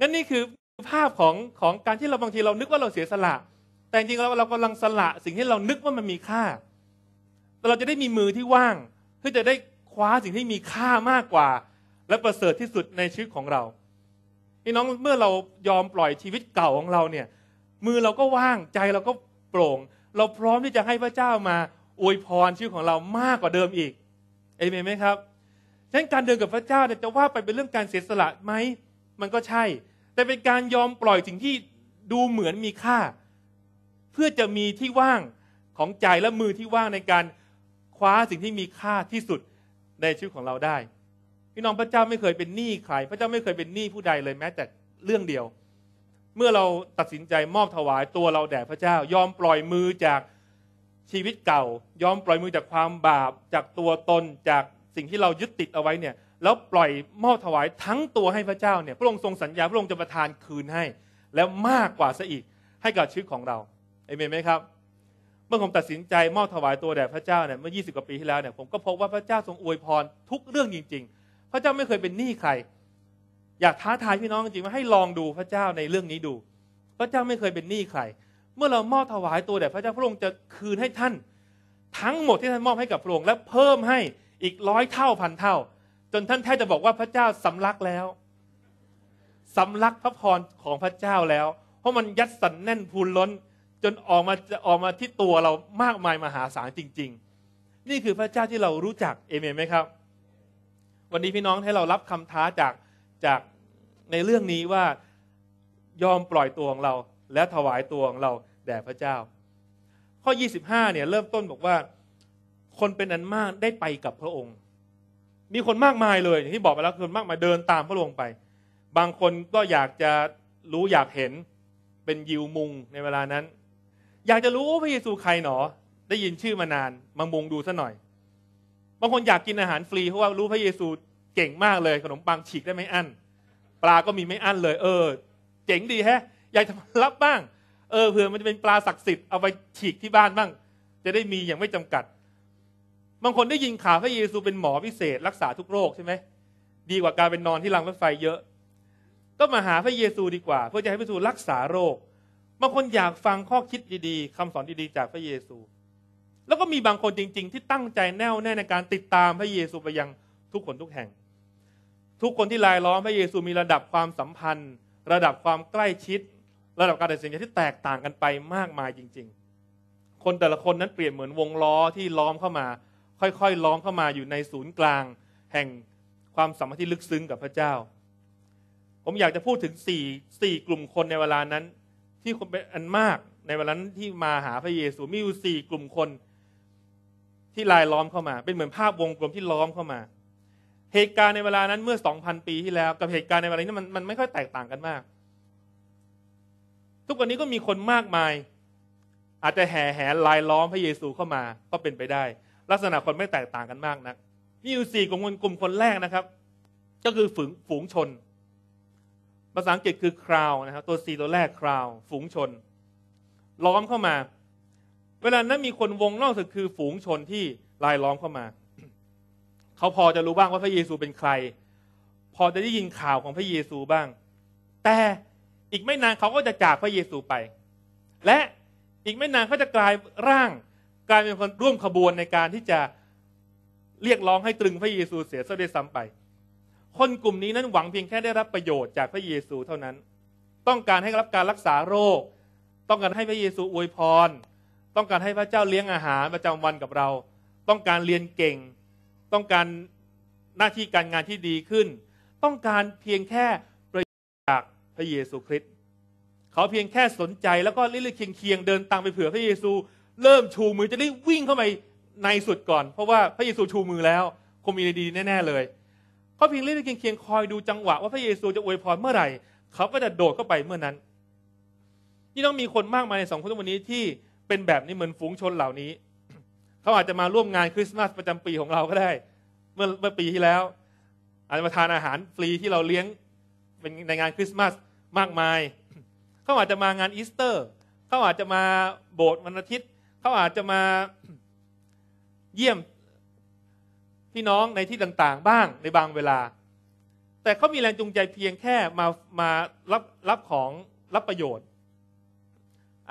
นั่นนี่คือภาพของของการที่เราบางทีเรานึกว่าเราเสียสละ แต่จริงๆเราเรากำลังสละสิ่งที่เรานึกว่ามันมีค่า แต่เราจะได้มีมือที่ว่างเพื่อจะได้คว้าสิ่งที่มีค่ามากกว่า และประเสริฐที่สุดในชีวิตของเราพี่น้องเมื่อเรายอมปล่อยชีวิตเก่าของเราเนี่ย มือเราก็ว่างใจเราก็โปร่ง เราพร้อมที่จะให้พระเจ้ามาอวยพรชีวิตของเรามากกว่าเดิมอีกเอเมนไหมครับฉะนั้นการเดินกับพระเจ้าเนี่ยจะว่าไปเป็นเรื่องการเสียสละไหมมันก็ใช่ แต่เป็นการยอมปล่อยสิ่งที่ดูเหมือนมีค่า เพื่อจะมีที่ว่างของใจและมือที่ว่างในการคว้าสิ่งที่มีค่าที่สุดในชีวิตของเราได้พี่น้องพระเจ้าไม่เคยเป็นหนี้ใคร พระเจ้าไม่เคยเป็นหนี้ผู้ใดเลยแม้ แต่เรื่องเดียว เมื่อเราตัดสินใจมอบถวายตัวเราแด่พระเจ้ายอมปล่อยมือจากชีวิตเก่ายอมปล่อยมือจากความบาปจากตัวตนจากสิ่งที่เรายึดติดเอาไว้เนี่ยแล้วปล่อยมอบถวายทั้งตัวให้พระเจ้าเนี่ยพระองค์ทรงสัญญาพระองค์จะประทานคืนให้ แล้วมากกว่าซะอีกให้กับชีวิตของเราเอเมนไหมครับเมื่อผมตัดสินใจมอบถวายตัวแด่พระเจ้าเนี่ยเมื่อ 20 กว่าปีที่แล้วเนี่ยผมก็พบว่าพระเจ้าทรงอวยพรทุกเรื่องจริงๆพระเจ้าไม่เคยเป็นหนี้ใคร อยากท้าทายพี่น้องจริงว่าให้ลองดูพระเจ้าในเรื่องนี้ดู พระเจ้าไม่เคยเป็นหนี้ใคร เมื่อเรามอบถวายตัวแด่พระเจ้าพระองค์จะคืนให้ท่าน ทั้งหมดที่ท่าน มอบให้กับพระองค์และเพิ่มให้อีกร้อยเท่าพันเท่า จนท่านแทบจะบอกว่าพระเจ้าสำลักแล้ว สำลักพระพรของพระเจ้าแล้ว เพราะมันยัดสันแน่นพูนล้นจนออกมาจะออกมาที่ตัวเรามากมายมหาศาลจริง ๆ นี่คือพระเจ้าที่เรารู้จักเอเมนไหมครับวันนี้พี่น้องให้เรารับคำท้าจากจากในเรื่องนี้ว่ายอมปล่อยตัวของเราและถวายตัวของเราแด่พระเจ้า ข้อ 25 เนี่ย เริ่มต้นบอกว่าคนเป็นอันมากได้ไปกับพระองค์ มีคนมากมายเลยอย่างที่บอกไปแล้วคนมากมายเดินตามพระองค์ไป บางคนก็อยากจะรู้อยากเห็นเป็นยิวมุงในเวลานั้น อยากจะรู้พระเยซูใครหนอได้ยินชื่อมานานมามุงดูซะหน่อยบางคนอยากกินอาหารฟรีเพราะว่ารู้พระเยซูเก่งมากเลยขนมปังฉีกได้ไม่อั้นปลา ก็มีไม่อั้นเลย เออเจ๋งดีแฮะอยากรับบ้าง เออเผื่อมันจะเป็นปลาศักดิ์สิทธิ์เอาไปฉีกที่บ้านบ้าง จะได้มีอย่างไม่จำกัดบางคนได้ยินข่าวพระเยซูเป็นหมอพิเศษ รักษาทุกโรคใช่ไหม ดีกว่าการเป็นนอนที่รังรถไฟเยอะ ก็มาหาพระเยซูดีกว่าเพื่อจะให้พระเยซูรักษาโรคบางคนอยากฟังข้อคิดดีๆคำสอนดีๆจากพระเยซูแล้วก็มีบางคนจริงๆที่ตั้งใจแน่วแน่ในการติดตามพระเยซูไปยังทุกคนทุกแห่ง ทุกคนที่ลายล้อมพระเยซูมีระดับความสัมพันธ์ ระดับความใกล้ชิด ระดับการตัดสินใจที่แตกต่างกันไปมากมายจริง ๆ คนแต่ละคนนั้นเปรียบเหมือนวงล้อที่ล้อมเข้ามา ค่อยๆล้อมเข้ามาอยู่ในศูนย์กลางแห่งความสัมพันธ์ที่ลึกซึ้งกับพระเจ้า ผมอยากจะพูดถึงสี่สี่กลุ่มคนในเวลานั้นที่คนเป็นอันมากในเวลานั้นที่มาหาพระเยซูมีอยู่สี่กลุ่มคนที่ลายล้อมเข้ามา เป็นเหมือนภาพวงกลมที่ล้อมเข้ามา เหตุการณ์ในเวลานั้นเมื่อ 2,000 ปีที่แล้วกับเหตุการณ์ในเวลานี้มันมันไม่ค่อยแตกต่างกันมาก ทุกวันนี้ก็มีคนมากมาย อาจจะแห่แห่ลายล้อมพระเยซูเข้ามา ก็เป็นไปได้ ลักษณะคนไม่แตกต่างกันมากนะักมีอยู่สี่กลุ่มคนกลุ่มคนแรกนะครับ ก็คือฝูงฝูงชนภาษาอังกฤษคือ crowd นะครับ ตัวส่ตัวแรก crowd ฝูงชน ล้อมเข้ามาเวลานั้นมีคนวงนอกสุดคือฝูงชนที่ลายล้อมเข้ามา เขาพอจะรู้บ้างว่าพระเยซูเป็นใคร พอจะได้ยินข่าวของพระเยซูบ้าง แต่อีกไม่นานเขาก็จะจากพระเยซูไป และอีกไม่นานเขาจะกลายร่าง กลายเป็นคนร่วมขบวนในการที่จะเรียกร้องให้ตรึงพระเยซูเสียซะด้วยซ้ำไป คนกลุ่มนี้นั้นหวังเพียงแค่ได้รับประโยชน์จากพระเยซูเท่านั้น ต้องการให้รับการรักษาโรค ต้องการให้พระเยซูอวยพรต้องการให้พระเจ้าเลี้ยงอาหารประจำวันกับเรา ต้องการเรียนเก่ง ต้องการหน้าที่การงานที่ดีขึ้น ต้องการเพียงแค่ ประจากพระเยซูคริสต์ เขาเพียงแค่สนใจ แล้วก็เรื่อยงเคียงเดินตามไปเผื่อพระเยซู เริ่มชูมือจะได้วิ่งเข้าไปในสุดก่อน เพราะว่าพระเยซูชูมือแล้วคงมีดีแน่ๆเลย เขาเพียงเลื่อยงเคียงคอยดูจังหวะว่าพระเยซูจะอวยพรเมื่อไหร่เขาก็จะโดดเข้าไปเมื่อนั้นนี่ต้องมีคนมากมายในสองคนวันนี้ที่เป็นแบบนี้เหมือนฝูงชนเหล่านี้ เขาอาจจะมาร่วมงานคริสต์มาส ประจำปีของเราก็ได้ เมื่อเมื่อปีที่แล้วอาจจะมาทานอาหารฟรีที่เราเลี้ยงเป็นในงานคริสต์มาสมากมายเขาอาจจะมางานอีสเตอร์เขาอาจจะมาโบสถ์วันอาทิตย์เขาอาจจะมาเยี่ยมพี่น้องในที่ต่างๆ บ้างในบางเวลา แต่เขามีแรงจูงใจเพียงแค่มามารับรับของรับประโยชน์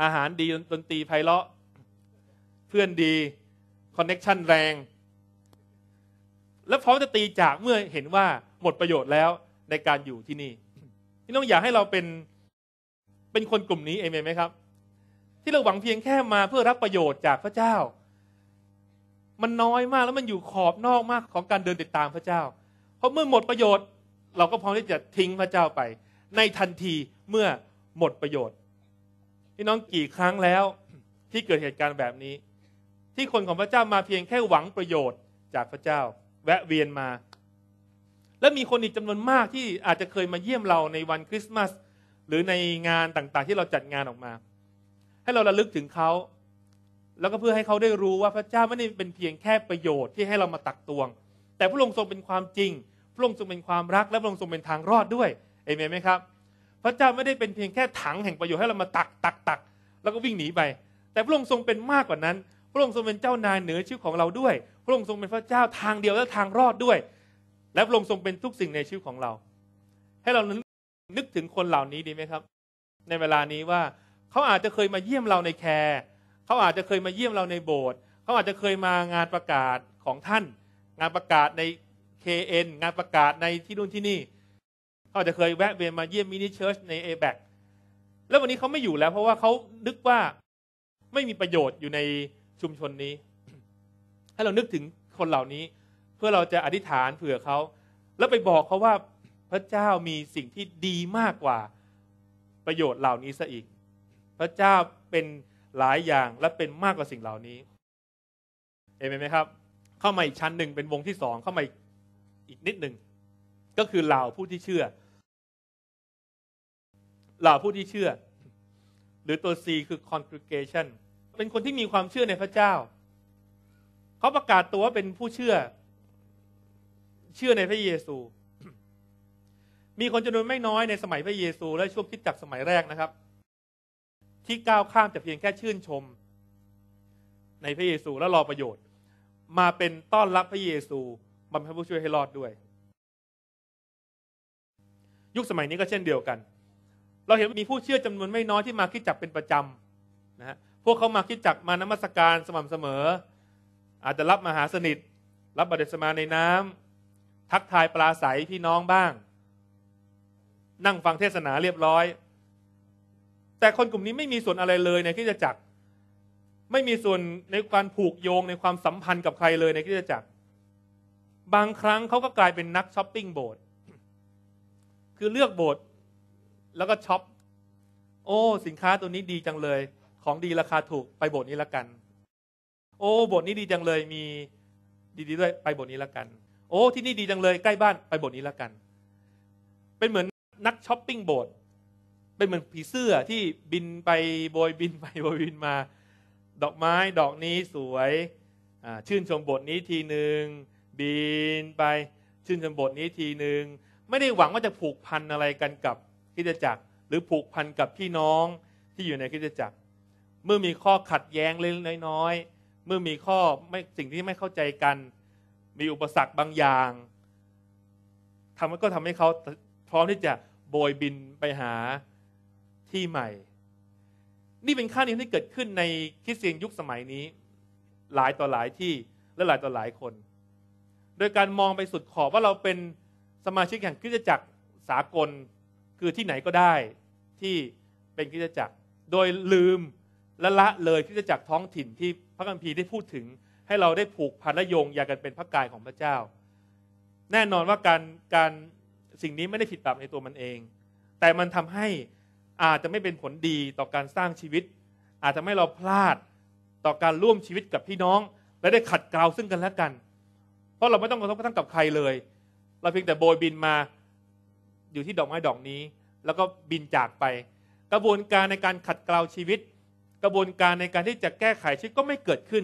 อาหารดีดนตรีไพเราะเพื่อนดีคอนเน็ชันแรงแล้วพร้อมจะตีจากเมื่อเห็นว่าหมดประโยชน์แล้วในการอยู่ที่นี่ที่น้องอยากให้เราเป็นเป็นคนกลุ่มนี้เองไหมครับ ที่เราหวังเพียงแค่มาเพื่อรับประโยชน์จากพระเจ้า มันน้อยมากแล้วมันอยู่ขอบนอกมากของการเดินติดตามพระเจ้าเพราะเมื่อหมดประโยชน์ เราก็พร้อมที่จะทิ้งพระเจ้าไป ในทันทีเมื่อหมดประโยชน์พี่น้องกี่ครั้งแล้วที่เกิดเหตุการณ์แบบนี้ ที่คนของพระเจ้ามาเพียงแค่หวังประโยชน์จากพระเจ้าแวะเวียนมา และมีคนอีกจำนวนมากที่อาจจะเคยมาเยี่ยมเราในวันคริสต์มาส หรือในงานต่างๆที่เราจัดงานออกมา ให้เราระลึกถึงเขาแล้วก็เพื่อให้เขาได้รู้ว่าพระเจ้าไม่ได้เป็นเพียงแค่ประโยชน์ที่ให้เรามาตักตวงแต่พระองค์ทรงเป็นความจริงพระองค์ทรงเป็นความรัก และพระองค์ทรงเป็นทางรอดด้วยเอเมนไหมครับพระเจ้าไม่ได้เป็นเพียงแค่ถังแห่งประโยชน์ให้เรามาตักตักตักแล้วก็วิ่งหนีไป แต่พระองค์ทรงเป็นมากกว่านั้น พระองค์ทรงเป็นเจ้านายเหนือชีวิตของเราด้วย พระองค์ทรงเป็นพระเจ้าทางเดียวและทางรอดด้วย และพระองค์ทรงเป็นทุกสิ่งในชีวิตของเรา ให้เรานึกถึงคนเหล่านี้ดีไหมครับ ในเวลานี้ว่าเขาอาจจะเคยมาเยี่ยมเราในแคร์เขาอาจจะเคยมาเยี่ยมเราในโบสถ์เขาอาจจะเคยมางานประกาศของท่านงานประกาศใน KN งานประกาศในที่นู่นที่นี่เขาจะเคยแวะเวียนมาเยี่ยมมินิเชิร์ชในเอแบกแล้ววันนี้เขาไม่อยู่แล้ว เพราะว่าเขานึกว่าไม่มีประโยชน์อยู่ในชุมชนนี้ ให้เรานึกถึงคนเหล่านี้ เพื่อเราจะอธิษฐานเผื่อเขา แล้วไปบอกเขาว่าพระเจ้ามีสิ่งที่ดีมากกว่าประโยชน์เหล่านี้ซะอีก พระเจ้าเป็นหลายอย่างและเป็นมากกว่าสิ่งเหล่านี้ เอเมนไหมครับ เข้ามาอีกชั้นหนึ่งเป็นวงที่สอง เข้ามาอีกนิดหนึ่งก็คือเหล่าผู้ที่เชื่อเหล่าผู้ที่เชื่อ หรือตัว C คือ congregation เป็นคนที่มีความเชื่อในพระเจ้าเขาประกาศตัวว่าเป็นผู้เชื่อ เชื่อในพระเยซู มีคนจำนวนไม่น้อยในสมัยพระเยซูและช่วงคิดจักสมัยแรกนะครับ ที่ก้าวข้ามจากเพียงแค่ชื่นชม ในพระเยซูและรอประโยชน์ มาเป็นต้อนรับพระเยซูบรรพผู้ช่วยให้รอดด้วยยุคสมัยนี้ก็เช่นเดียวกัน เราเห็นว่ามีผู้เชื่อจำนวนไม่น้อยที่มาคิดจักเป็นประจำนะฮะ พวกเขามาคิดจักมานมัสการสม่ำเสมอ อาจจะรับมหาสนิท รับบัตรสมาในน้ำ ทักทายปลาใสพี่น้องบ้าง นั่งฟังเทศนาเรียบร้อย แต่คนกลุ่มนี้ไม่มีส่วนอะไรเลยในคิดจักรไม่มีส่วนในการผูกโยงในความสัมพันธ์กับใครเลยในคิดจจักรบางครั้งเขาก็กลายเป็นนักช้อปปิ้งโบสถ์คือเลือกโบสถ์แล้วก็ช็อปโอ้ สินค้าตัวนี้ดีจังเลย ของดีราคาถูกไปโบสถ์นี้ละกัน โอ้โบสถ์นี้ดีจังเลยมีดีๆด้วยไปโบสถ์นี้ละกัน โอ้ ที่นี่ดีจังเลย ใกล้บ้านไปโบสถ์นี้ละกัน เป็นเหมือนนักช้อปปิ้งโบสถ์เป็นเหมือนผีเสื้อที่บินไปโบยบินไปโบยบินมา ดอกไม้ ดอกนี้สวยชื่นชมบทนี้ ทีหนึ่งบินไป ชื่นชมบทนี้ทีหนึ่งไม่ได้หวังว่าจะผูกพันอะไรกันกับคิดจักรหรือผูกพันกับพี่น้องที่อยู่ในคิดจักรเมื่อมีข้อขัดแย้งเล็กน้อยเมื่อมีข้อไม่สิ่งที่ไม่เข้าใจกัน มีอุปสรรคบางอย่างทำก็ทำให้เขาพร้อมที่จะโบยบินไปหาที่ใหม่ นี่เป็นข้านิยมที่เกิดขึ้นในคริสเตียนยุคสมัยนี้ หลายต่อหลายที่และหลายต่อหลายคน โดยการมองไปสุดขอบว่าเราเป็นสมาชิกแห่งคริสตจักรสากลคือที่ไหนก็ได้ที่เป็นคริสตจักรโดยลืมละละเลยคริสตจักรท้องถิ่นที่พระคัมภีร์ได้พูดถึงให้เราได้ผูกพันและโยงยากันเป็นพระกายของพระเจ้า แน่นอนว่าการการสิ่งนี้ไม่ได้ผิดบาปในตัวมันเอง แต่มันทำให้อาจจะไม่เป็นผลดีต่อการสร้างชีวิต อาจจะไม่เราพลาดต่อการร่วมชีวิตกับพี่น้องและได้ขัดเกลาซึ่งกันและกัน เพราะเราไม่ต้องกระทบกระทั่งกับใครเลยเราเพียงแต่โบยบินมาอยู่ที่ดอกไม้ดอกนี้ แล้วก็บินจากไป กระบวนการในการขัดเกลาชีวิต กระบวนการในการที่จะแก้ไขชีวิตก็ไม่เกิดขึ้น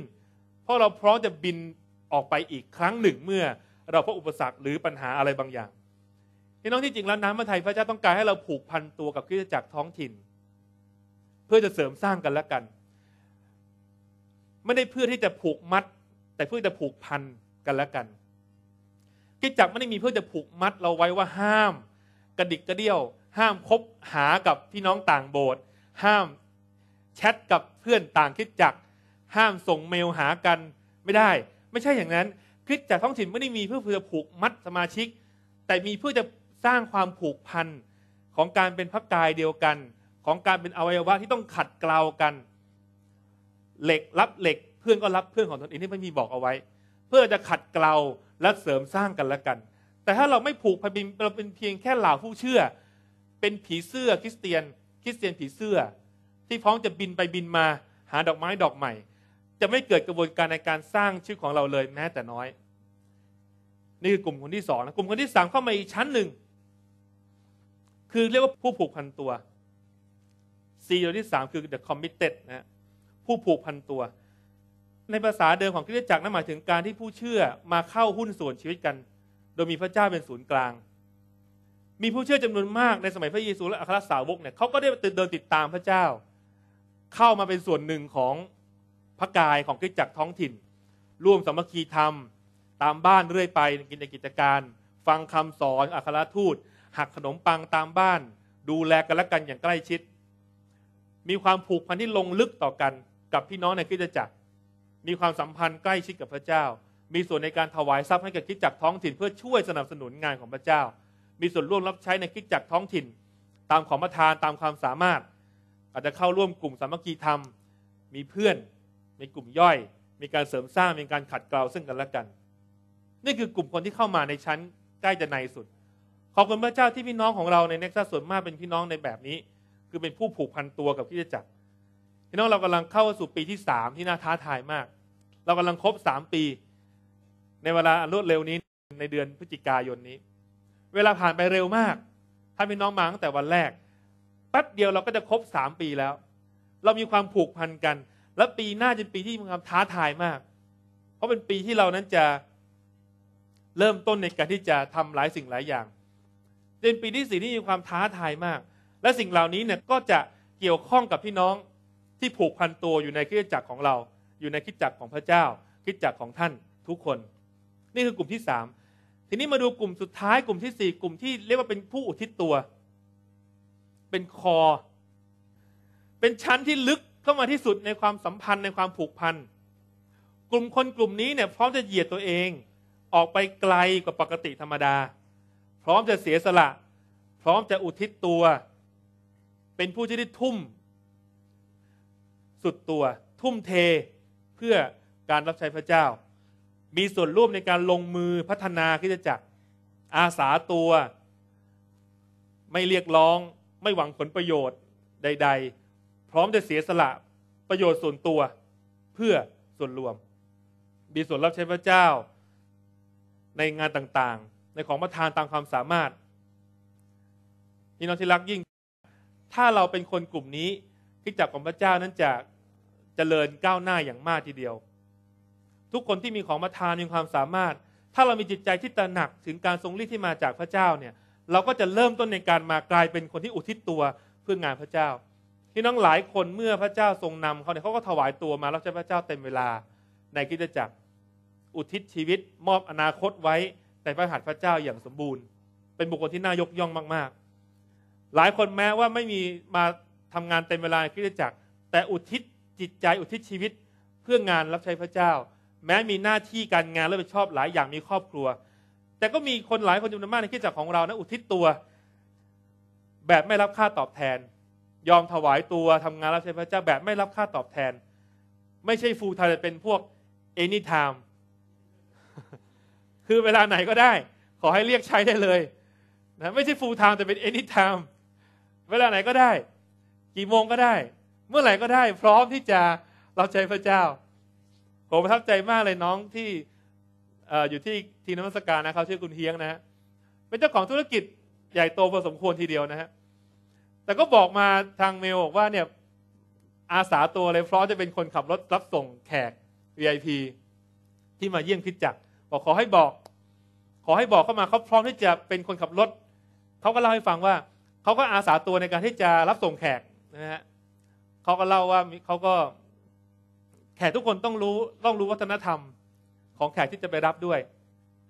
เพราะเราพร้อมจะบินออกไปอีกครั้งหนึ่งเมื่อ เราพบอุปสรรคหรือปัญหาอะไรบางอย่างที่น้องที่จริงแล้วน้ำพระทัยพระเจ้าต้องการให้เราผูกพันตัวกับคริสตจักรท้องถิ่น เพื่อจะเสริมสร้างกันและกัน ไม่ได้เพื่อที่จะผูกมัด แต่เพื่อจะผูกพันกันและกันคิดจักไม่ได้มีเพื่อจะผูกมัดเราไว้ว่าห้าม กระดิกกระเดี่ยว ห้ามคบหากับพี่น้องต่างโบสถ์ห้ามแชทกับเพื่อนต่างคิดจักห้ามส่งเมลหากันไม่ได้ ไม่ใช่อย่างนั้นคิดจักรท้องถิ่นไม่ได้มีเพื่อเพื่อผูกมัดสมาชิก แต่มีเพื่อจะสร้างความผูกพันของการเป็นพักกายเดียวกัน ของการเป็นอวัยวะที่ต้องขัดเกลากัน เหล็กรับเหล็กเพื่อนก็รับเพื่อนของตนเองที่พระมีบอกเอาไว้ เพื่อจะขัดเกลาและเสริมสร้างกันและกัน แต่ถ้าเราไม่ผูกพันเราเป็นเพียงแค่เหล่าผู้เชื่อ เป็นผีเสื้อ คริสเตียน คริสเตียนผีเสื้อ ที่พร้อมจะบินไปบินมาหาดอกไม้ดอกใหม่ จะไม่เกิดกระบวนการในการสร้างชื่อของเราเลยแม้แต่น้อย นี่คือกลุ่มคนที่สองนะ กลุ่มคนที่สามเข้ามาอีกชั้นหนึ่ง คือเรียกว่าผู้ผูกพันตัว ซีโอที่สามคือ the committed นะผู้ผูกพันตัวในภาษาเดิมของคริสตจักรนั้นหมายถึงการที่ผู้เชื่อมาเข้าหุ้นส่วนชีวิตกัน โดยมีพระเจ้าเป็นศูนย์กลาง มีผู้เชื่อจำนวนมากในสมัยพระเยซูและอัครสาวกเนี่ยเขาก็ได้เดินติดตามพระเจ้า เข้ามาเป็นส่วนหนึ่งของพระกายของคริสตจักรท้องถิ่น ร่วมสมัคคีธรรม ตามบ้านเรื่อยไปกินในกิจการ ฟังคำสอนอัครทูตหักขนมปังตามบ้าน ดูแลกันและกันอย่างใกล้ชิด มีความผูกพันที่ลงลึกต่อกันกับพี่น้องในคริสตจักรมีความสัมพันธ์ใกล้ชิดกับพระเจ้า มีส่วนในการถวายทรัพย์ให้กับคิดจักท้องถิ่น เพื่อช่วยสนับสนุนงานของพระเจ้า มีส่วนร่วมรับใช้ในคิดจักท้องถิ่น ตามของประทานตามความสามารถ อาจจะเข้าร่วมกลุ่มสามัคคีธรรม มีเพื่อนมีกลุ่มย่อย มีการเสริมสร้างมีการขัดเกลาซึ่งกันและกัน นี่คือกลุ่มคนที่เข้ามาในชั้น ใกล้จะในสุด ขอบคุณพระเจ้าที่พี่น้องของเราในเน็กซัสส่วนมากเป็นพี่น้องในแบบนี้ คือเป็นผู้ผูกพันตัวกับคิดจักรี่น้องเรากำลังเข้าสู่ปีที่สามที่น่าท้าทายมาก เรากำลังครบสามปี ในเวลารวดเร็วนี้ในเดือนพฤศจิกายนนี้ เวลาผ่านไปเร็วมาก ถ้าพี่น้องมาตั้งแต่วันแรกแป๊บเดียวเราก็จะครบสามปีแล้ว เรามีความผูกพันกัน และปีหน้าจะเป็นปีที่มีความท้าทายมาก เพราะเป็นปีที่เรานั้นจะเริ่มต้นในการที่จะทำหลายสิ่งหลายอย่างเป็นปีที่สี่ที่มีความท้าทายมาก และสิ่งเหล่านี้เนี่ยก็จะเกี่ยวข้องกับพี่น้องที่ผูกพันตัวอยู่ในคิดจักรของเรา อยู่ในคิดจักรของพระเจ้า คิดจักรของท่านทุกคน นี่คือกลุ่มที่สามทีนี้มาดูกลุ่มสุดท้ายกลุ่มที่สี่กลุ่มที่เรียกว่าเป็นผู้อุทิศตัว เป็นคอ เป็นชั้นที่ลึกเข้ามาที่สุดในความสัมพันธ์ในความผูกพันกลุ่มคนกลุ่มนี้เนี่ย พร้อมจะเหยียดตัวเอง ออกไปไกลกว่าปกติธรรมดา พร้อมจะเสียสละ พร้อมจะอุทิศตัว เป็นผู้ที่ได้ทุ่มสุดตัว ทุ่มเทเพื่อการรับใช้พระเจ้า มีส่วนร่วมในการลงมือพัฒนาคิดจักรอาสาตัว ไม่เรียกร้องไม่หวังผลประโยชน์ใด ๆ พร้อมจะเสียสละประโยชน์ส่วนตัว เพื่อส่วนรวม มีส่วนรับใช้พระเจ้าในงานต่างๆ ในของประทานตามความสามารถนี่น้องที่รักยิ่งถ้าเราเป็นคนกลุ่มนี้ที่จับของพระเจ้านั้นจากเจริญก้าวหน้าอย่างมากทีเดียว ทุกคนที่มีของมาทานมีความสามารถ ถ้าเรามีจิตใจที่ตระหนักถึงการทรงฤทธิ์ที่มาจากพระเจ้าเนี่ย เราก็จะเริ่มต้นในการมากลายเป็นคนที่อุทิศตัวเพื่องานพระเจ้าพี่น้องหลายคนเมื่อพระเจ้าทรงนำเขาเนี่ยเขาก็ถวายตัวมารับใช้พระเจ้าเต็มเวลาในกิจจักร อุทิศชีวิตมอบอนาคตไว้ในพระหัตถ์พระเจ้าอย่างสมบูรณ์ เป็นบุคคลที่น่ายกย่องมาก ๆ หลายคนแม้ว่าไม่มีมาทำงานเต็มเวลาในกิจจักร แต่อุทิศจิตใจ อุทิศชีวิตเพื่องานรับใช้พระเจ้า แม้มีหน้าที่การงาน และผิดชอบหลายอย่างมีครอบครัว แต่ก็มีคนหลายคนจำนวนมากในคิดจักรของเรานะ อุทิศตัวแบบไม่รับค่าตอบแทน ยอมถวายตัวทำงานรับใช้พระเจ้า แบบไม่รับค่าตอบแทน ไม่ใช่ฟูลไทม์เป็นพวก anytime คือเวลาไหนก็ได้ ขอให้เรียกใช้ได้เลยนะไม่ใช่ฟูลไทม์แต่เป็น anytime เวลาไหนก็ได้ กี่โมงก็ได้เมื่อไหร่ก็ได้พร้อมที่จะรับใช้พระเจ้าผมประทับใจมากเลยน้องที่ อยู่ที่ทีนมัสการนะครับชื่อคุณเฮียงนะฮะเป็นเจ้าของธุรกิจใหญ่โตพอสมควรทีเดียวนะฮะแต่ก็บอกมาทางเมลบอกว่าเนี่ยอาสาตัวเลยพร้อมจะเป็นคนขับรถรับส่งแขก VIP ที่มาเยี่ยมคิดจักบอกขอให้บอก ขอให้บอกเข้ามาเขาพร้อมที่จะเป็นคนขับรถเขาก็เล่าให้ฟังว่าเขาก็อาสาตัวในการที่จะรับส่งแขกนะฮะเขาก็เล่าว่าเขาก็ แขกทุกคนต้องรู้ต้องรู้วัฒนธรรม ของแขกที่จะไปรับด้วย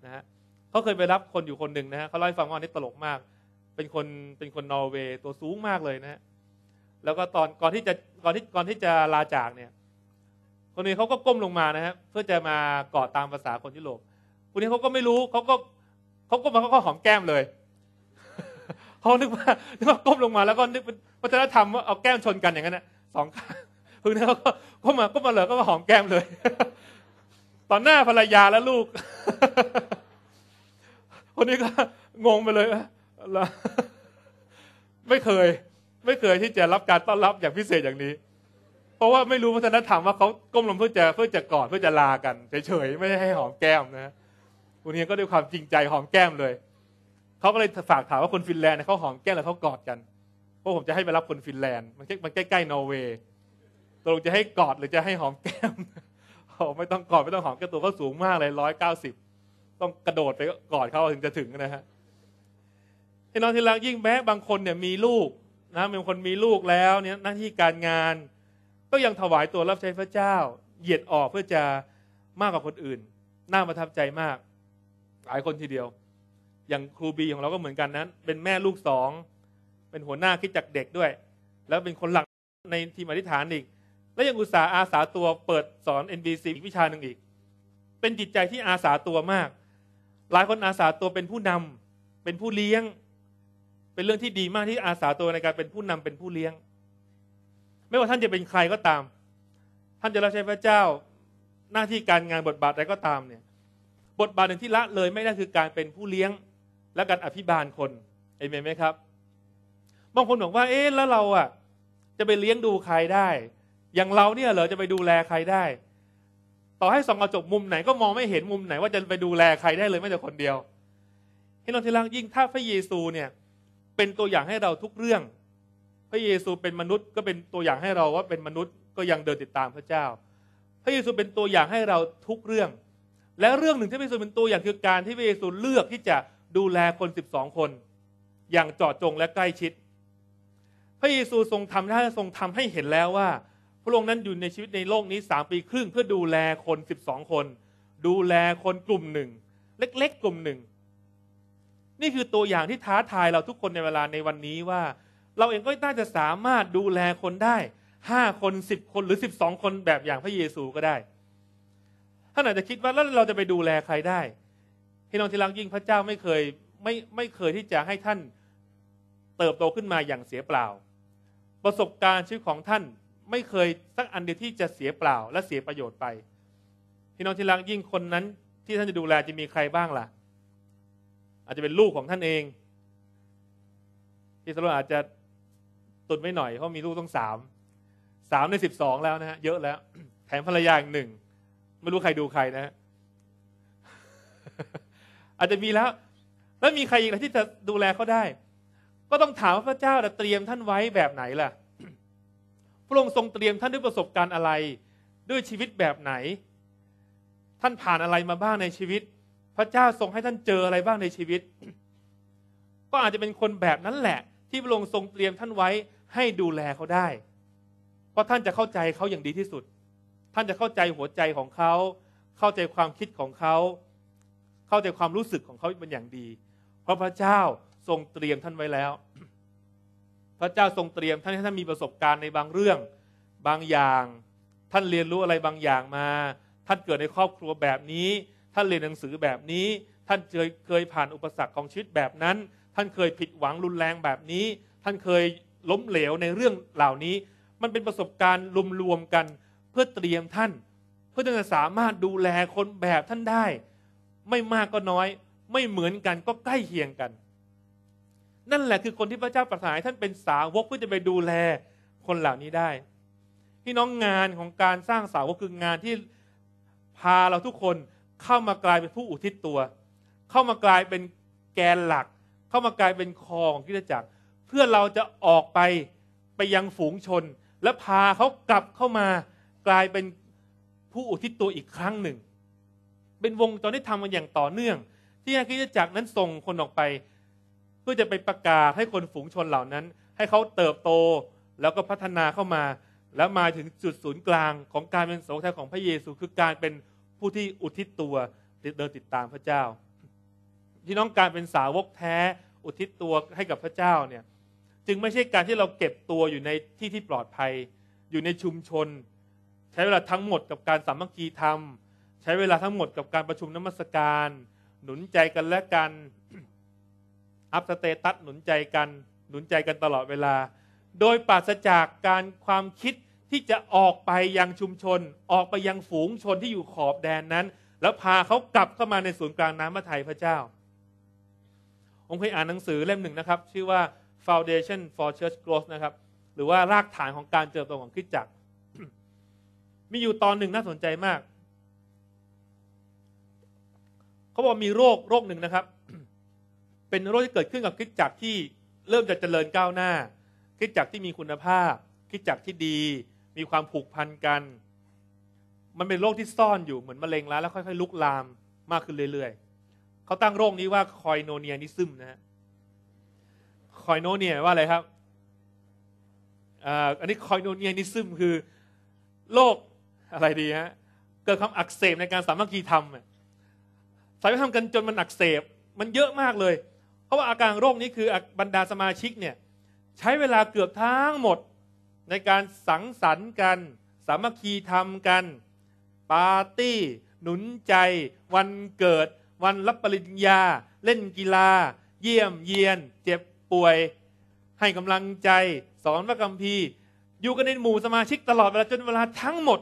นะฮะเขาเคยไปรับคนอยู่คนหนึ่งนะฮะเขาเล่าให้ฟังว่านนี่ตลกมาก เป็นคนเป็นคนนอร์เวย์ตัวสูงมากเลยนะฮะแล้วก็ตอนก่อนที่จะก่อนที่ก่อนที่จะลาจากเนี่ย คนนี้เขาก็ก้มลงมานะฮะเพื่อจะมาเกาะตามภาษาคนยุโรปคนนี้เขาก็ไม่รู้เขาก็เขาก้มมาเขาก็หอมแก้มเลยเขานึกว่านึกว่า ก้มลงมา แล้วก็นึกเป็นวัฒนธรรมว่าเอาแก้มชนกันอย่างนั้นนะสองข้างพึ่งนั้นเขาก็มาก็มาเหลือก็มาหอมแก้มเลย ตอนหน้าภรรยาและลูก คนนี้ก็งงไปเลยลไม่เคย ไม่เคยที่จะรับการต้อนรับอย่างพิเศษอย่างนี้ เพราะว่าไม่รู้วัฒนธรรมว่าเขาก้มลงเพื่อจะ เพื่อจะกอดเพื่อจะลากันเฉยๆ ไม่ให้หอมแก้มนะคุณเฮียก็ด้วยความจริงใจหอมแก้มเลย เขาก็เลยฝากถามว่าคนฟินแลนด์เขาหอมแก้มหรือเขากอดกันราะผมจะให้ไปรับคนฟินแลนด์มันมันใกล้ๆนอร์เวย์ ตกลงจะให้กอด หรือจะให้หอมแก้มไม่ต้องกอด ไม่ต้องหอมแก้มตัวเขาสูงมากเลยร้อยเก้าสิบ ต้องกระโดดไปกอดเขาถึงจะถึงนะฮะไอ้นองที่รักยิ่งแม้บางคนเนี่ยมีลูกนะเป็นคนมีลูกแล้วเนี่ยหน้าที่การงาน ก็ยังถวายตัวรับใช้พระเจ้า เหยียดออกเพื่อจะมากกว่าคนอื่น น่าประทับใจมาก หลายคนทีเดียวอย่างครูบีของเราก็เหมือนกันนั้น เป็นแม่ลูกสองเป็นหัวหน้าคิดจากเด็กด้วย แล้วเป็นคนหลักในทีมอธิษฐานอีกและยังอุตส่าห์อาสาตัวเปิดสอน NBC อีกวิชาหนึ่งอีก เป็นจิตใจที่อาสาตัวมาก หลายคนอาสาตัวเป็นผู้นำ เป็นผู้เลี้ยง เป็นเรื่องที่ดีมากที่อาสาตัวในการเป็นผู้นำเป็นผู้เลี้ยง ไม่ว่าท่านจะเป็นใครก็ตาม ท่านจะรับใช้พระเจ้าหน้าที่การงานบทบาทใดก็ตามเนี่ย บทบาทหนึ่งที่ละเลยไม่ได้คือการเป็นผู้เลี้ยงและการอภิบาลคนเอเมนไหมครับบางคนบอกว่าเอ๊ะแล้วเราอ่ะ จะไปเลี้ยงดูใครได้ อย่างเราเนี่ยเหรอจะไปดูแลใครได้ ต่อให้ส่องกระจกมุมไหนก็มองไม่เห็นมุมไหน ว่าจะไปดูแลใครได้เลยไม่แต่คนเดียวให้เราที่ลังยิ่งถ้าพระเยซูเนี่ยเป็นตัวอย่างให้เราทุกเรื่อง พระเยซูเป็นมนุษย์ก็เป็นตัวอย่างให้เราว่าเป็นมนุษย์ก็ยังเดินติดตามพระเจ้า พระเยซูเป็นตัวอย่างให้เราทุกเรื่อง และเรื่องหนึ่งที่พระเยซูเป็นตัวอย่างคือการที่พระเยซูเลือกที่จะดูแลคน12คน อย่างเจาะจงและใกล้ชิดพระเยซูทรงทำ่านทรงทำให้เห็นแล้วว่าพระองค์นั้นอยู่ในชีวิตในโลกนี้สามปีครึ่งเพื่อดูแลคนสิบสองคน ดูแลคนกลุ่มหนึ่ง เล็กๆกลุ่มหนึ่ง นี่คือตัวอย่างที่ท้าทายเราทุกคนในเวลาในวันนี้ว่า เราเองก็น่าจะสามารถดูแลคนได้ห้าคนสิบคนหรือสิบสองคนแบบอย่างพระเยซูก็ได้ท่านอาจจะคิดว่าแล้วเราจะไปดูแลใครได้พี่น้องที่รักยิ่งพระเจ้าไม่เคยไม่ไม่เคยที่จะให้ท่านเติบโตขึ้นมาอย่างเสียเปล่าประสบการณ์ชีวิตของท่าน ไม่เคยสักอันเดียวที่จะเสียเปล่าและเสียประโยชน์ไปพี่น้องที่รักยิ่งคนนั้น ที่ท่านจะดูแลจะมีใครบ้างล่ะ อาจจะเป็นลูกของท่านเอง ที่สรุปอาจจะตุนไม่หน่อย เพราะมีลูกต้องสามสามในสิบสองแล้วนะฮะเยอะแล้วแถมภรรยาอีกหนึ่งไม่รู้ใครดูใครนะฮะอาจจะมีแล้ว แล้วมีใครอีกที่จะดูแลเขาได้ก็ต้องถามว่าพระเจ้าเตรียมท่านไว้แบบไหนล่ะ พระองค์ทรงเตรียมท่านด้วยประสบการณ์อะไร ด้วยชีวิตแบบไหน ท่านผ่านอะไรมาบ้างในชีวิต พระเจ้าทรงให้ท่านเจออะไรบ้างในชีวิต ก็อาจจะเป็นคนแบบนั้นแหละ ที่พระองค์ทรงเตรียมท่านไว้ให้ดูแลเขาได้ เพราะท่านจะเข้าใจเขาอย่างดีที่สุด ท่านจะเข้าใจหัวใจของเขา เข้าใจความคิดของเขา เข้าใจความรู้สึกของเขาเป็นอย่างดี เพราะพระเจ้าทรงเตรียมท่านไว้แล้วพระเจ้าทรงเตรียม ท่านให้ท่านมีประสบการณ์ในบางเรื่องบางอย่าง ท่านเรียนรู้อะไรบางอย่างมา ท่านเกิดในครอบครัวแบบนี้ ท่านเรียนหนังสือแบบนี้ ท่านเคยเคยผ่านอุปสรรคของชีวิตแบบนั้น ท่านเคยผิดหวังรุนแรงแบบนี้ ท่านเคยล้มเหลวในเรื่องเหล่านี้ มันเป็นประสบการณ์รวมๆกัน เพื่อเตรียมท่าน เพื่อท่จะสามารถดูแลคนแบบท่านได้ ไม่มากก็น้อย ไม่เหมือนกันก็ใกล้เคียงกันนั่นแหละคือคนที่พระเจ้าประทานท่านเป็นสาวกเพื่อจะไปดูแลคนเหล่านี้ได้พี่น้องงานของการสร้างสาวกคืองานที่พาเราทุกคนเข้ามากลายเป็นผู้อุทิศตัว เข้ามากลายเป็นแกนหลัก เข้ามากลายเป็นคอของกิจจักรเพื่อเราจะออกไปไปยังฝูงชน และพาเขากลับเข้ามากลายเป็นผู้อุทิศตัวอีกครั้งหนึ่ง เป็นวงจรที่ทำมันอย่างต่อเนื่อง ที่คิจตจักรนั้นส่งคนออกไปพื่อจะไปประกาศให้คนฝูงชนเหล่านั้น ให้เขาเติบโตแล้วก็พัฒนาเข้ามาแล้วมาถึงจุดศูนย์กลางของการเป็นสงฆ์แทของพระเยซูคือการเป็นผู้ที่อุทิศตัวเดินติดตามพระเจ้าที่น้องการเป็นสาวกแท้อุทิศตัวให้กับพระเจ้าเนี่ยจึงไม่ใช่การที่เราเก็บตัวอยู่ในที่ที่ปลอดภัย อยู่ในชุมชน ใช้เวลาทั้งหมดกับการสามัคคีธรรม ใช้เวลาทั้งหมดกับการประชุมน้ำมศการหนุนใจกันและกันอัพสเตตัสหนุนใจกันหนุนใจกันตลอดเวลา โดยปราศจากการความคิดที่จะออกไปยังชุมชน ออกไปยังฝูงชนที่อยู่ขอบแดนนั้น แล้วพาเขากลับเข้ามาในศูนย์กลางน้ำพระทัยพระเจ้าองค์เคยอ่านหนังสือเล่มหนึ่งนะครับ ชื่อว่า Foundation for Church Growth นะครับ หรือว่ารากฐานของการเติบโตของคริสตจักร มีอยู่ตอนหนึ่งน่าสนใจมากเขาบอกมีโรคโรคหนึ่งนะครับเป็นโรคที่เกิดขึ้นกับคิดจักรที่เริ่มจะเจริญก้าวหน้าคิดจักรที่มีคุณภาพ คิดจักรที่ดีมีความผูกพันกัน มันเป็นโรคที่ซ่อนอยู่เหมือนมะเร็งล้าแล้วค่อยๆลุกลามมากขึ้นเรื่อยๆเขาตั้งโรคนี้ว่าคอยโนเนียนิซึมนะฮะคอยโนเนียว่าอะไรครับอันนี้คอยโนเนียนิซึมคือโรคอะไรดีฮะเกิดความอักเสบในการสามัคคีธรรมสามัคคีธรรมกันจนมันอักเสบมันเยอะมากเลยเพราะว่าอาการโรคนี้คือบรรดาสมาชิกเนี่ยใช้เวลาเกือบทั้งหมด ในการสังสรรค์กันสามัคคีทำกัน ปาร์ตี้ หนุนใจ วันเกิด วันรับปริญญาเล่นกีฬา เยี่ยมเยียน เจ็บป่วยให้กำลังใจสอนพระคัมภีร์อยู่กันในหมู่สมาชิกตลอดเวลาจนเวลาทั้งหมด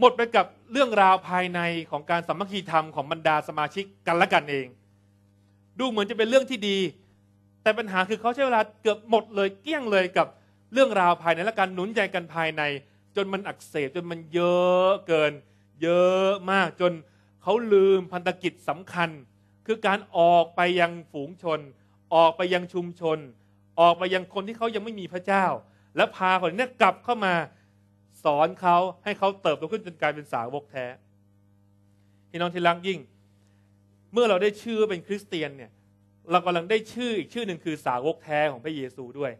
หมดไปกับเรื่องราวภายในของการสามัคคีธรรมของบรรดาสมาชิกกันและกันเองดูเหมือนจะเป็นเรื่องที่ดี แต่ปัญหาคือเขาใช้เวลาเกือบหมดเลยเกี้ยงเลยกับเรื่องราวภายในและการหนุนใจกันภายใน จนมันอักเสบจนมันเยอะเกิน เยอะมากจนเขาลืมพันธกิจสำคัญ คือการออกไปยังฝูงชน ออกไปยังชุมชน ออกไปยังคนที่เขายังไม่มีพระเจ้า และพาคนนี้กลับเข้ามาสอนเขาให้เขาเติบโตขึ้นจนกลายเป็นสาวกแท้พี่น้องที่รักยิ่งเมื่อเราได้ชื่อเป็นคริสเตียนเนี่ย เรากำลังได้ชื่ออีกชื่อหนึ่งคือสาวกแท้ของพระเยซูด้วย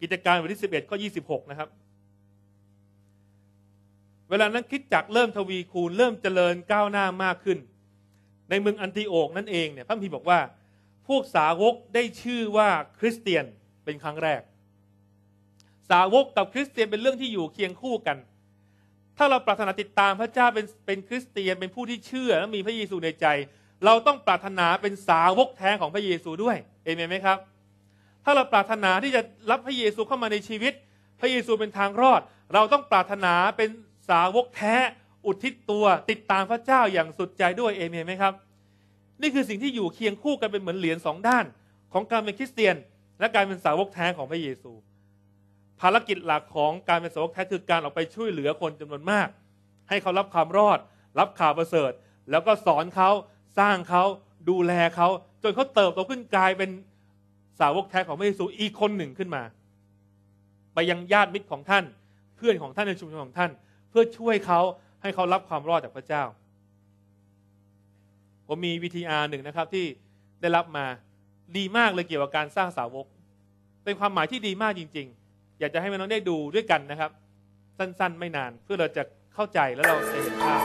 กิจการบทที่สิบเอ็ดข้อยี่สิบหกนะครับ เวลานั้นคิดจักเริ่มทวีคูณ เริ่มเจริญก้าวหน้ามากขึ้น ในเมืองอันติโอกนั่นเองเนี่ยพระพีบอกว่า พวกสาวกได้ชื่อว่าคริสเตียนเป็นครั้งแรก สาวกกับคริสเตียนเป็นเรื่องที่อยู่เคียงคู่กัน ถ้าเราปรารถนาติดตามพระเจ้าเป็นเป็นคริสเตียนเป็นผู้ที่เชื่อและมีพระเยซูในใจเราต้องปรารถนาเป็นสาวกแท้ของพระเยซูด้วย เอเมนไหมครับ ถ้าเราปรารถนาที่จะรับพระเยซูเข้ามาในชีวิต พระเยซูเป็นทางรอด เราต้องปรารถนาเป็นสาวกแท้อุทิศตัวติดตามพระเจ้าอย่างสุดใจด้วย เอเมนไหมครับ นี่คือสิ่งที่อยู่เคียงคู่กันเป็นเหมือนเหรียญสองด้านของการเป็นคริสเตียน และการเป็นสาวกแท้ของพระเยซู ภารกิจหลักของการเป็นสาวกแท้คือการออกไปช่วยเหลือคนจำนวนมาก ให้เขารับความรอด รับข่าวประเสริฐ แล้วก็สอนเขาสร้างเขาดูแลเขาจนเขาเติบโตขึ้นกลายเป็นสาวกแท้ของพระเยซูอีกคนหนึ่งขึ้นมา ไปยังญาติมิตรของท่านเพื่อนของท่านในชุมชนของท่าน เพื่อช่วยเขาให้เขารับความรอดจากพระเจ้าผมมีวิทยาหนึ่งนะครับที่ได้รับมาดีมากเลยเกี่ยวกับการสร้างสาวก เป็นความหมายที่ดีมากจริง ๆ อยากจะให้มันน้องได้ดูด้วยกันนะครับ สั้น ๆ ไม่นาน เพื่อเราจะเข้าใจแล้วเราจะเห็นภาพ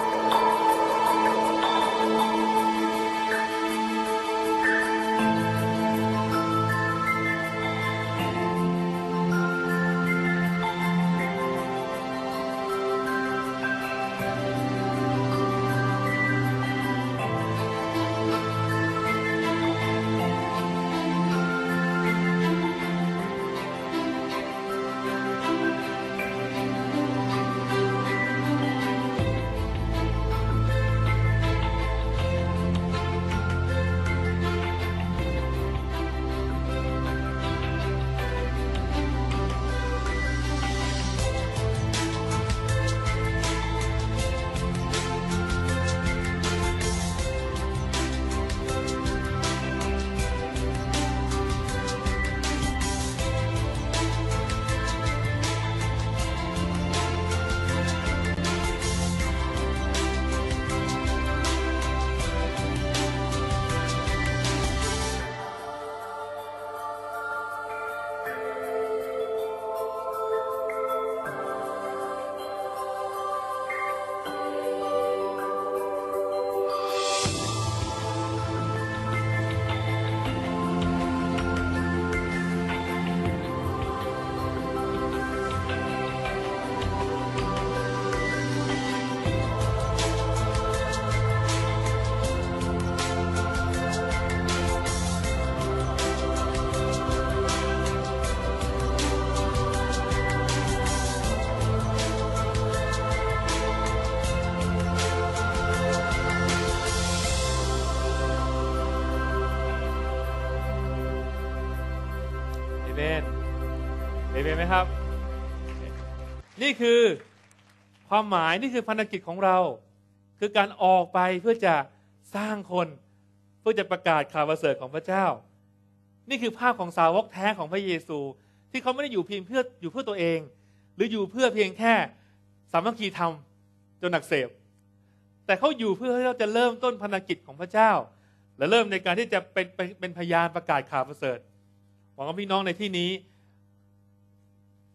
เมนเอเมนไหมครับ นี่คือความหมายนี่คือพันธกิจของเรา คือการออกไปเพื่อจะสร้างคนเพื่อจะประกาศข่าวประเสริฐของพระเจ้า นี่คือภาพของสาวกแท้ของพระเยซู ที่เขาไม่ได้อยู่เพียงเพื่ออยู่เพื่อตัวเอง หรืออยู่เพื่อเพียงแค่สามัคคีธรรมจนหนักเสพแต่เขาอยู่เพื่อที่เราจะเริ่มต้นพันธกิจของพระเจ้า และเริ่มในการที่จะเป็นเป็นพยานประกาศข่าวประเสริฐวังว่าพี่น้องในที่นี้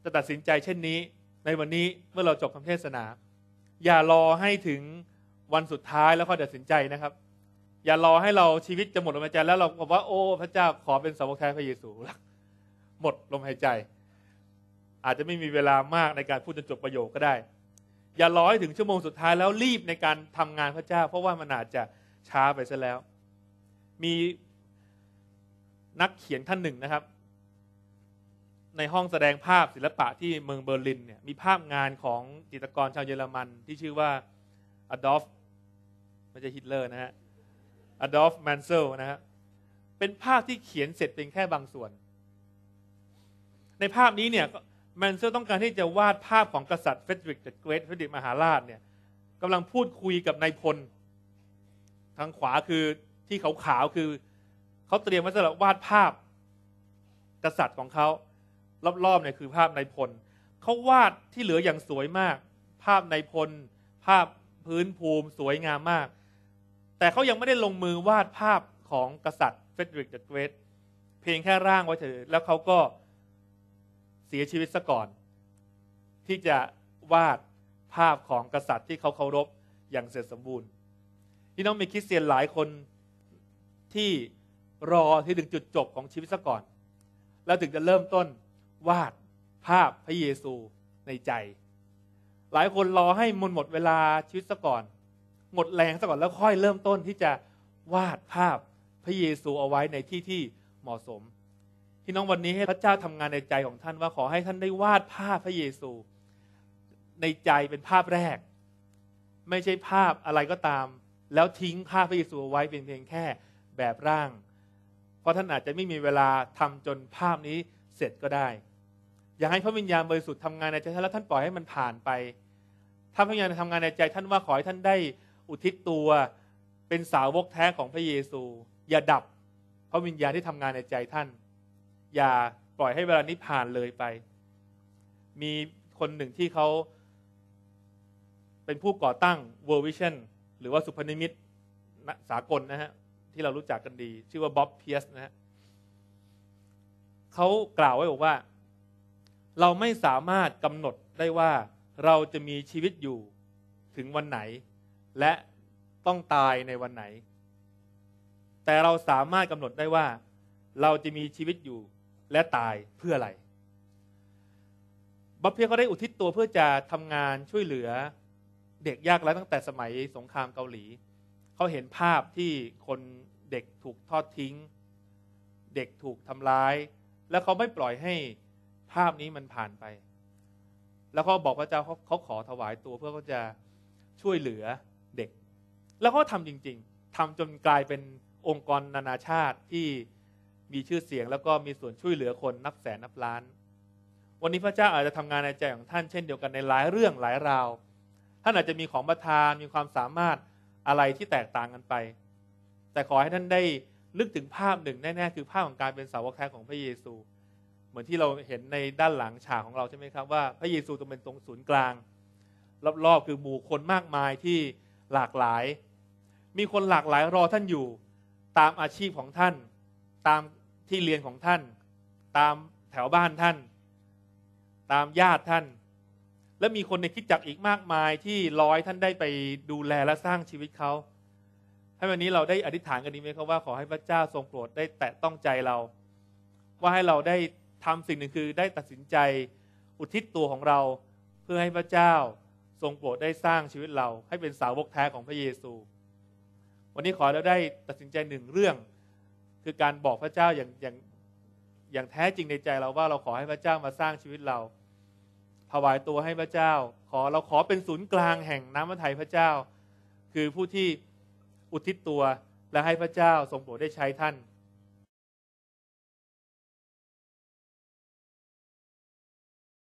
จะตัดสินใจเช่นนี้ในวันนี้เมื่อเราจบคำเทศนา อย่ารอให้ถึงวันสุดท้ายแล้วค่อยตัดสินใจนะครับ อย่ารอให้เราชีวิตจะหมดลมหายใจแล้วเราบอกว่าโอ้ พระเจ้าขอเป็นสาวกแท้พระเยซูหมดลมหายใจ อาจจะไม่มีเวลามากในการพูดจนจบประโยคก็ได้ อย่ารอให้ถึงชั่วโมงสุดท้ายแล้วรีบในการทำงานพระเจ้า เพราะว่ามันอาจจะช้าไปซะแล้ว มีนักเขียนท่านหนึ่งนะครับในห้องแสดงภาพศิลปะที่เมืองเบอร์ลินเนี่ยมีภาพงานของจิตรกรชาวเยอรมันที่ชื่อว่าอดอล์ฟไม่ใช่ฮิตเลอร์นะฮะอดอล์ฟแมนเซลนะฮะเป็นภาพที่เขียนเสร็จเป็นแค่บางส่วน ในภาพนี้เนี่ยแมนเซลต้องการที่จะวาดภาพของกษัตริย์เฟดริกเดอะเกรทเฟดริกมหาราชเนี่ยกำลังพูดคุยกับนายพลทางขวาคือที่ขาวๆคือเขาเตรียมไว้สำหรับวาดภาพกษัตริย์ของเขารอบๆเนี่ยคือภาพในพลเขาวาดที่เหลืออย่างสวยมาก ภาพในพล ภาพพื้นภูมิสวยงามมาก แต่เขายังไม่ได้ลงมือวาดภาพของกษัตริย์เฟดริกเดอะเกรท เพียงแค่ร่างไว้เฉยแล้วเขาก็เสียชีวิตซะก่อน ที่จะวาดภาพของกษัตริย์ที่เขาเคารพอย่างเสร็จสมบูรณ์พี่น้องมีคริสเตียนหลายคนที่รอที่ถึงจุดจบของชีวิตซะก่อน แล้วถึงจะเริ่มต้นวาดภาพพระเยซูในใจ หลายคนรอให้มันหมดเวลาชีวิตซะก่อน หมดแรงซะก่อนแล้วค่อยเริ่มต้นที่จะวาดภาพพระเยซูเอาไว้ในที่ที่เหมาะสมพี่น้องวันนี้ให้พระเจ้าทำงานในใจของท่านว่าขอให้ท่านได้วาดภาพพระเยซู ในใจเป็นภาพแรก ไม่ใช่ภาพอะไรก็ตาม แล้วทิ้งภาพพระเยซูไว้เป็นเพียงแค่แบบร่าง เพราะท่านอาจจะไม่มีเวลาทำจนภาพนี้เสร็จก็ได้อย่าให้พระวิญญาณบริสุทธิ์ทำงานในใจท่าน แล้วท่านปล่อยให้มันผ่านไป ถ้าพระวิญญาณทำงานในใจท่านว่าขอให้ท่านได้อุทิศตัวเป็นสาวกแท้ของพระเยซู อย่าดับพระวิญญาณที่ทำงานในใจท่าน อย่าปล่อยให้เวลานี้ผ่านเลยไป มีคนหนึ่งที่เขา เป็นผู้ก่อตั้ง World Vision หรือว่าสุพนิมิตสากลนะฮะที่เรารู้จักกันดี ชื่อว่าบ๊อบเพียสนะฮะเขากล่าวไว้บอกว่าเราไม่สามารถกำหนดได้ว่าเราจะมีชีวิตอยู่ถึงวันไหน และต้องตายในวันไหน แต่เราสามารถกำหนดได้ว่า เราจะมีชีวิตอยู่และตายเพื่ออะไรบัพเพียก็ได้อุทิศตัวเพื่อจะทำงานช่วยเหลือ เด็กยากไร้ตั้งแต่สมัยสงครามเกาหลี เขาเห็นภาพที่คนเด็กถูกทอดทิ้ง เด็กถูกทำร้าย และเขาไม่ปล่อยให้ภาพนี้มันผ่านไป แล้วก็บอกพระเจ้าเขาเขาขอถวายตัวเพื่อเขาจะช่วยเหลือเด็ก แล้วก็ทำจริงๆ ทำจนกลายเป็นองค์กรนานาชาติที่มีชื่อเสียงแล้วก็มีส่วนช่วยเหลือคนนับแสนนับล้าน วันนี้พระเจ้าอาจจะทำงานในใจของท่านเช่นเดียวกันในหลายเรื่องหลายราว ท่านอาจจะมีของประทานมีความสามารถอะไรที่แตกต่างกันไป แต่ขอให้ท่านได้นึกถึงภาพหนึ่งแน่ ๆ คือภาพของการเป็นสาวกแท้ของพระเยซูเหมือนที่เราเห็นในด้านหลังฉากของเราใช่ไหมครับว่าพระเยซูจะเป็นตรงศูนย์กลางรอบๆคือหมู่คนมากมายที่หลากหลาย มีคนหลากหลายรอท่านอยู่ตามอาชีพของท่าน ตามที่เรียนของท่าน ตามแถวบ้านท่าน ตามญาติท่าน และมีคนในคิดจักอีกมากมายที่ร้อยท่านได้ไปดูแลและสร้างชีวิตเขาให้วันนี้เราได้อธิษฐานกันดีไหมครับว่าขอให้พระเจ้าทรงโปรดได้แตะต้องใจเรา ว่าให้เราได้ทำสิ่งหนึ่งคือได้ตัดสินใจอุทิศตัวของเราเพื่อให้พระเจ้าทรงโปรดได้สร้างชีวิตเรา ให้เป็นสาวกแท้ของพระเยซู วันนี้ขอเราได้ตัดสินใจหนึ่งเรื่องคือการบอกพระเจ้าอย่างอย่างอย่างแท้จริงในใจเราว่าเราขอให้พระเจ้ามาสร้างชีวิตเรา ถวายตัวให้พระเจ้า ขอเราขอเป็นศูนย์กลางแห่งน้ำพระทัยพระเจ้า คือผู้ที่อุทิศตัวและให้พระเจ้าทรงโปรดได้ใช้ท่าน